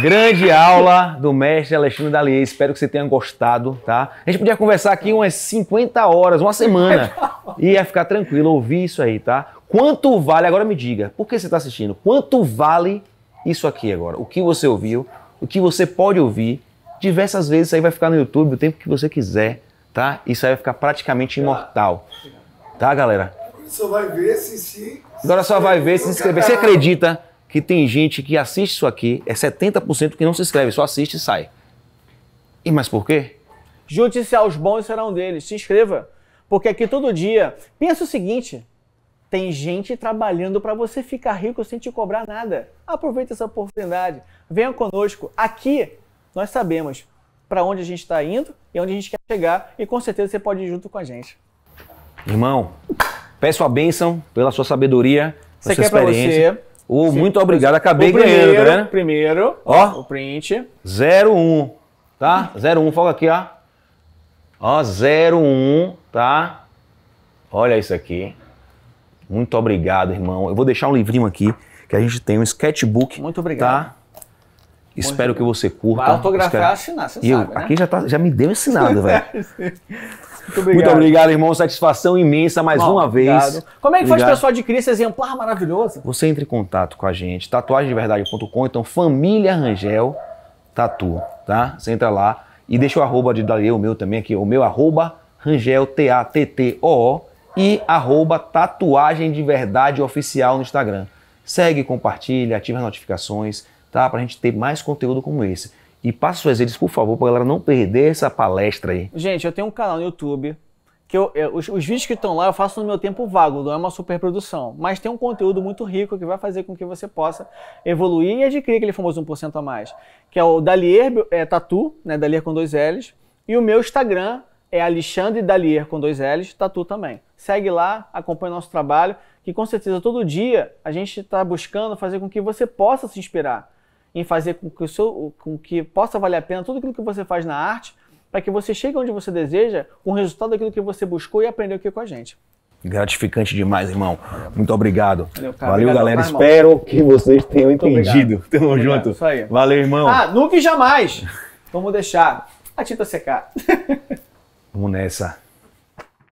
Grande aula do mestre Alexandre Dalier. Espero que você tenha gostado, tá? A gente podia conversar aqui umas 50 horas, uma semana. E ia ficar tranquilo ouvir isso aí, tá? Quanto vale, agora me diga, por que você está assistindo? Quanto vale isso aqui agora? O que você ouviu? O que você pode ouvir? Diversas vezes isso aí vai ficar no YouTube o tempo que você quiser, tá? Isso aí vai ficar praticamente tá. imortal. Tá, galera? Só vai ver se se. Agora só vai ver se se inscrever. Você acredita? que tem gente que assiste isso aqui, é 70% que não se inscreve, só assiste e sai. E mas por quê? Junte-se aos bons e será um deles. Se inscreva, porque aqui todo dia. Pensa o seguinte: tem gente trabalhando para você ficar rico sem te cobrar nada. Aproveita essa oportunidade. Venha conosco. Aqui nós sabemos para onde a gente está indo e onde a gente quer chegar, e com certeza você pode ir junto com a gente. Irmão, peço a bênção pela sua sabedoria, pela você sua experiência. Oh, muito obrigado, acabei o tá primeiro, ganhando, né? Primeiro, ó, o print. 01, tá? 01, foca aqui, ó. Ó, 01, tá? Olha isso aqui. Muito obrigado, irmão. Eu vou deixar um livrinho aqui que a gente tem um sketchbook. Muito tá? obrigado. Tá? Espero que você curta. Vai autografar e assinar, você e sabe, eu, né? Aqui já, tá, já me deu ensinado, velho. Muito obrigado, Muito obrigado irmão. Satisfação imensa mais Bom, uma obrigado. vez. Como é que obrigado. faz o pessoal adquirir esse exemplar ah, maravilhoso? Você entra em contato com a gente, tatuagemdeverdade.com, então família Rangel Tatu, tá? Você entra lá e deixa o arroba de Dali, o meu também aqui, o meu arroba Rangel, T-A-T-T-O-O e arroba tatuagem de verdade oficial no Instagram. Segue, compartilha, ativa as notificações, tá? Pra gente ter mais conteúdo como esse. E passa suas redes, por favor, para galera não perder essa palestra aí. Gente, eu tenho um canal no YouTube que eu, eu, os, os, vídeos que estão lá eu faço no meu tempo vago, não é uma superprodução, mas tem um conteúdo muito rico que vai fazer com que você possa evoluir e adquirir aquele famoso 1% a mais, que é o Dalier é, Tatu, né, Dalier com dois L's, e o meu Instagram é Alexandre Dalier com dois L's, Tatu também. Segue lá, acompanha o nosso trabalho, que com certeza todo dia a gente está buscando fazer com que você possa se inspirar em fazer com que, seu, com que possa valer a pena tudo aquilo que você faz na arte, para que você chegue onde você deseja, com o resultado daquilo que você buscou e aprendeu aqui com a gente. Gratificante demais, irmão. Muito obrigado. Valeu, Valeu galera. Espero que vocês tenham Muito entendido. Obrigado. Tamo Muito junto. Isso aí. Valeu, irmão. Ah, nunca e jamais. Vamos deixar a tinta secar. Vamos nessa.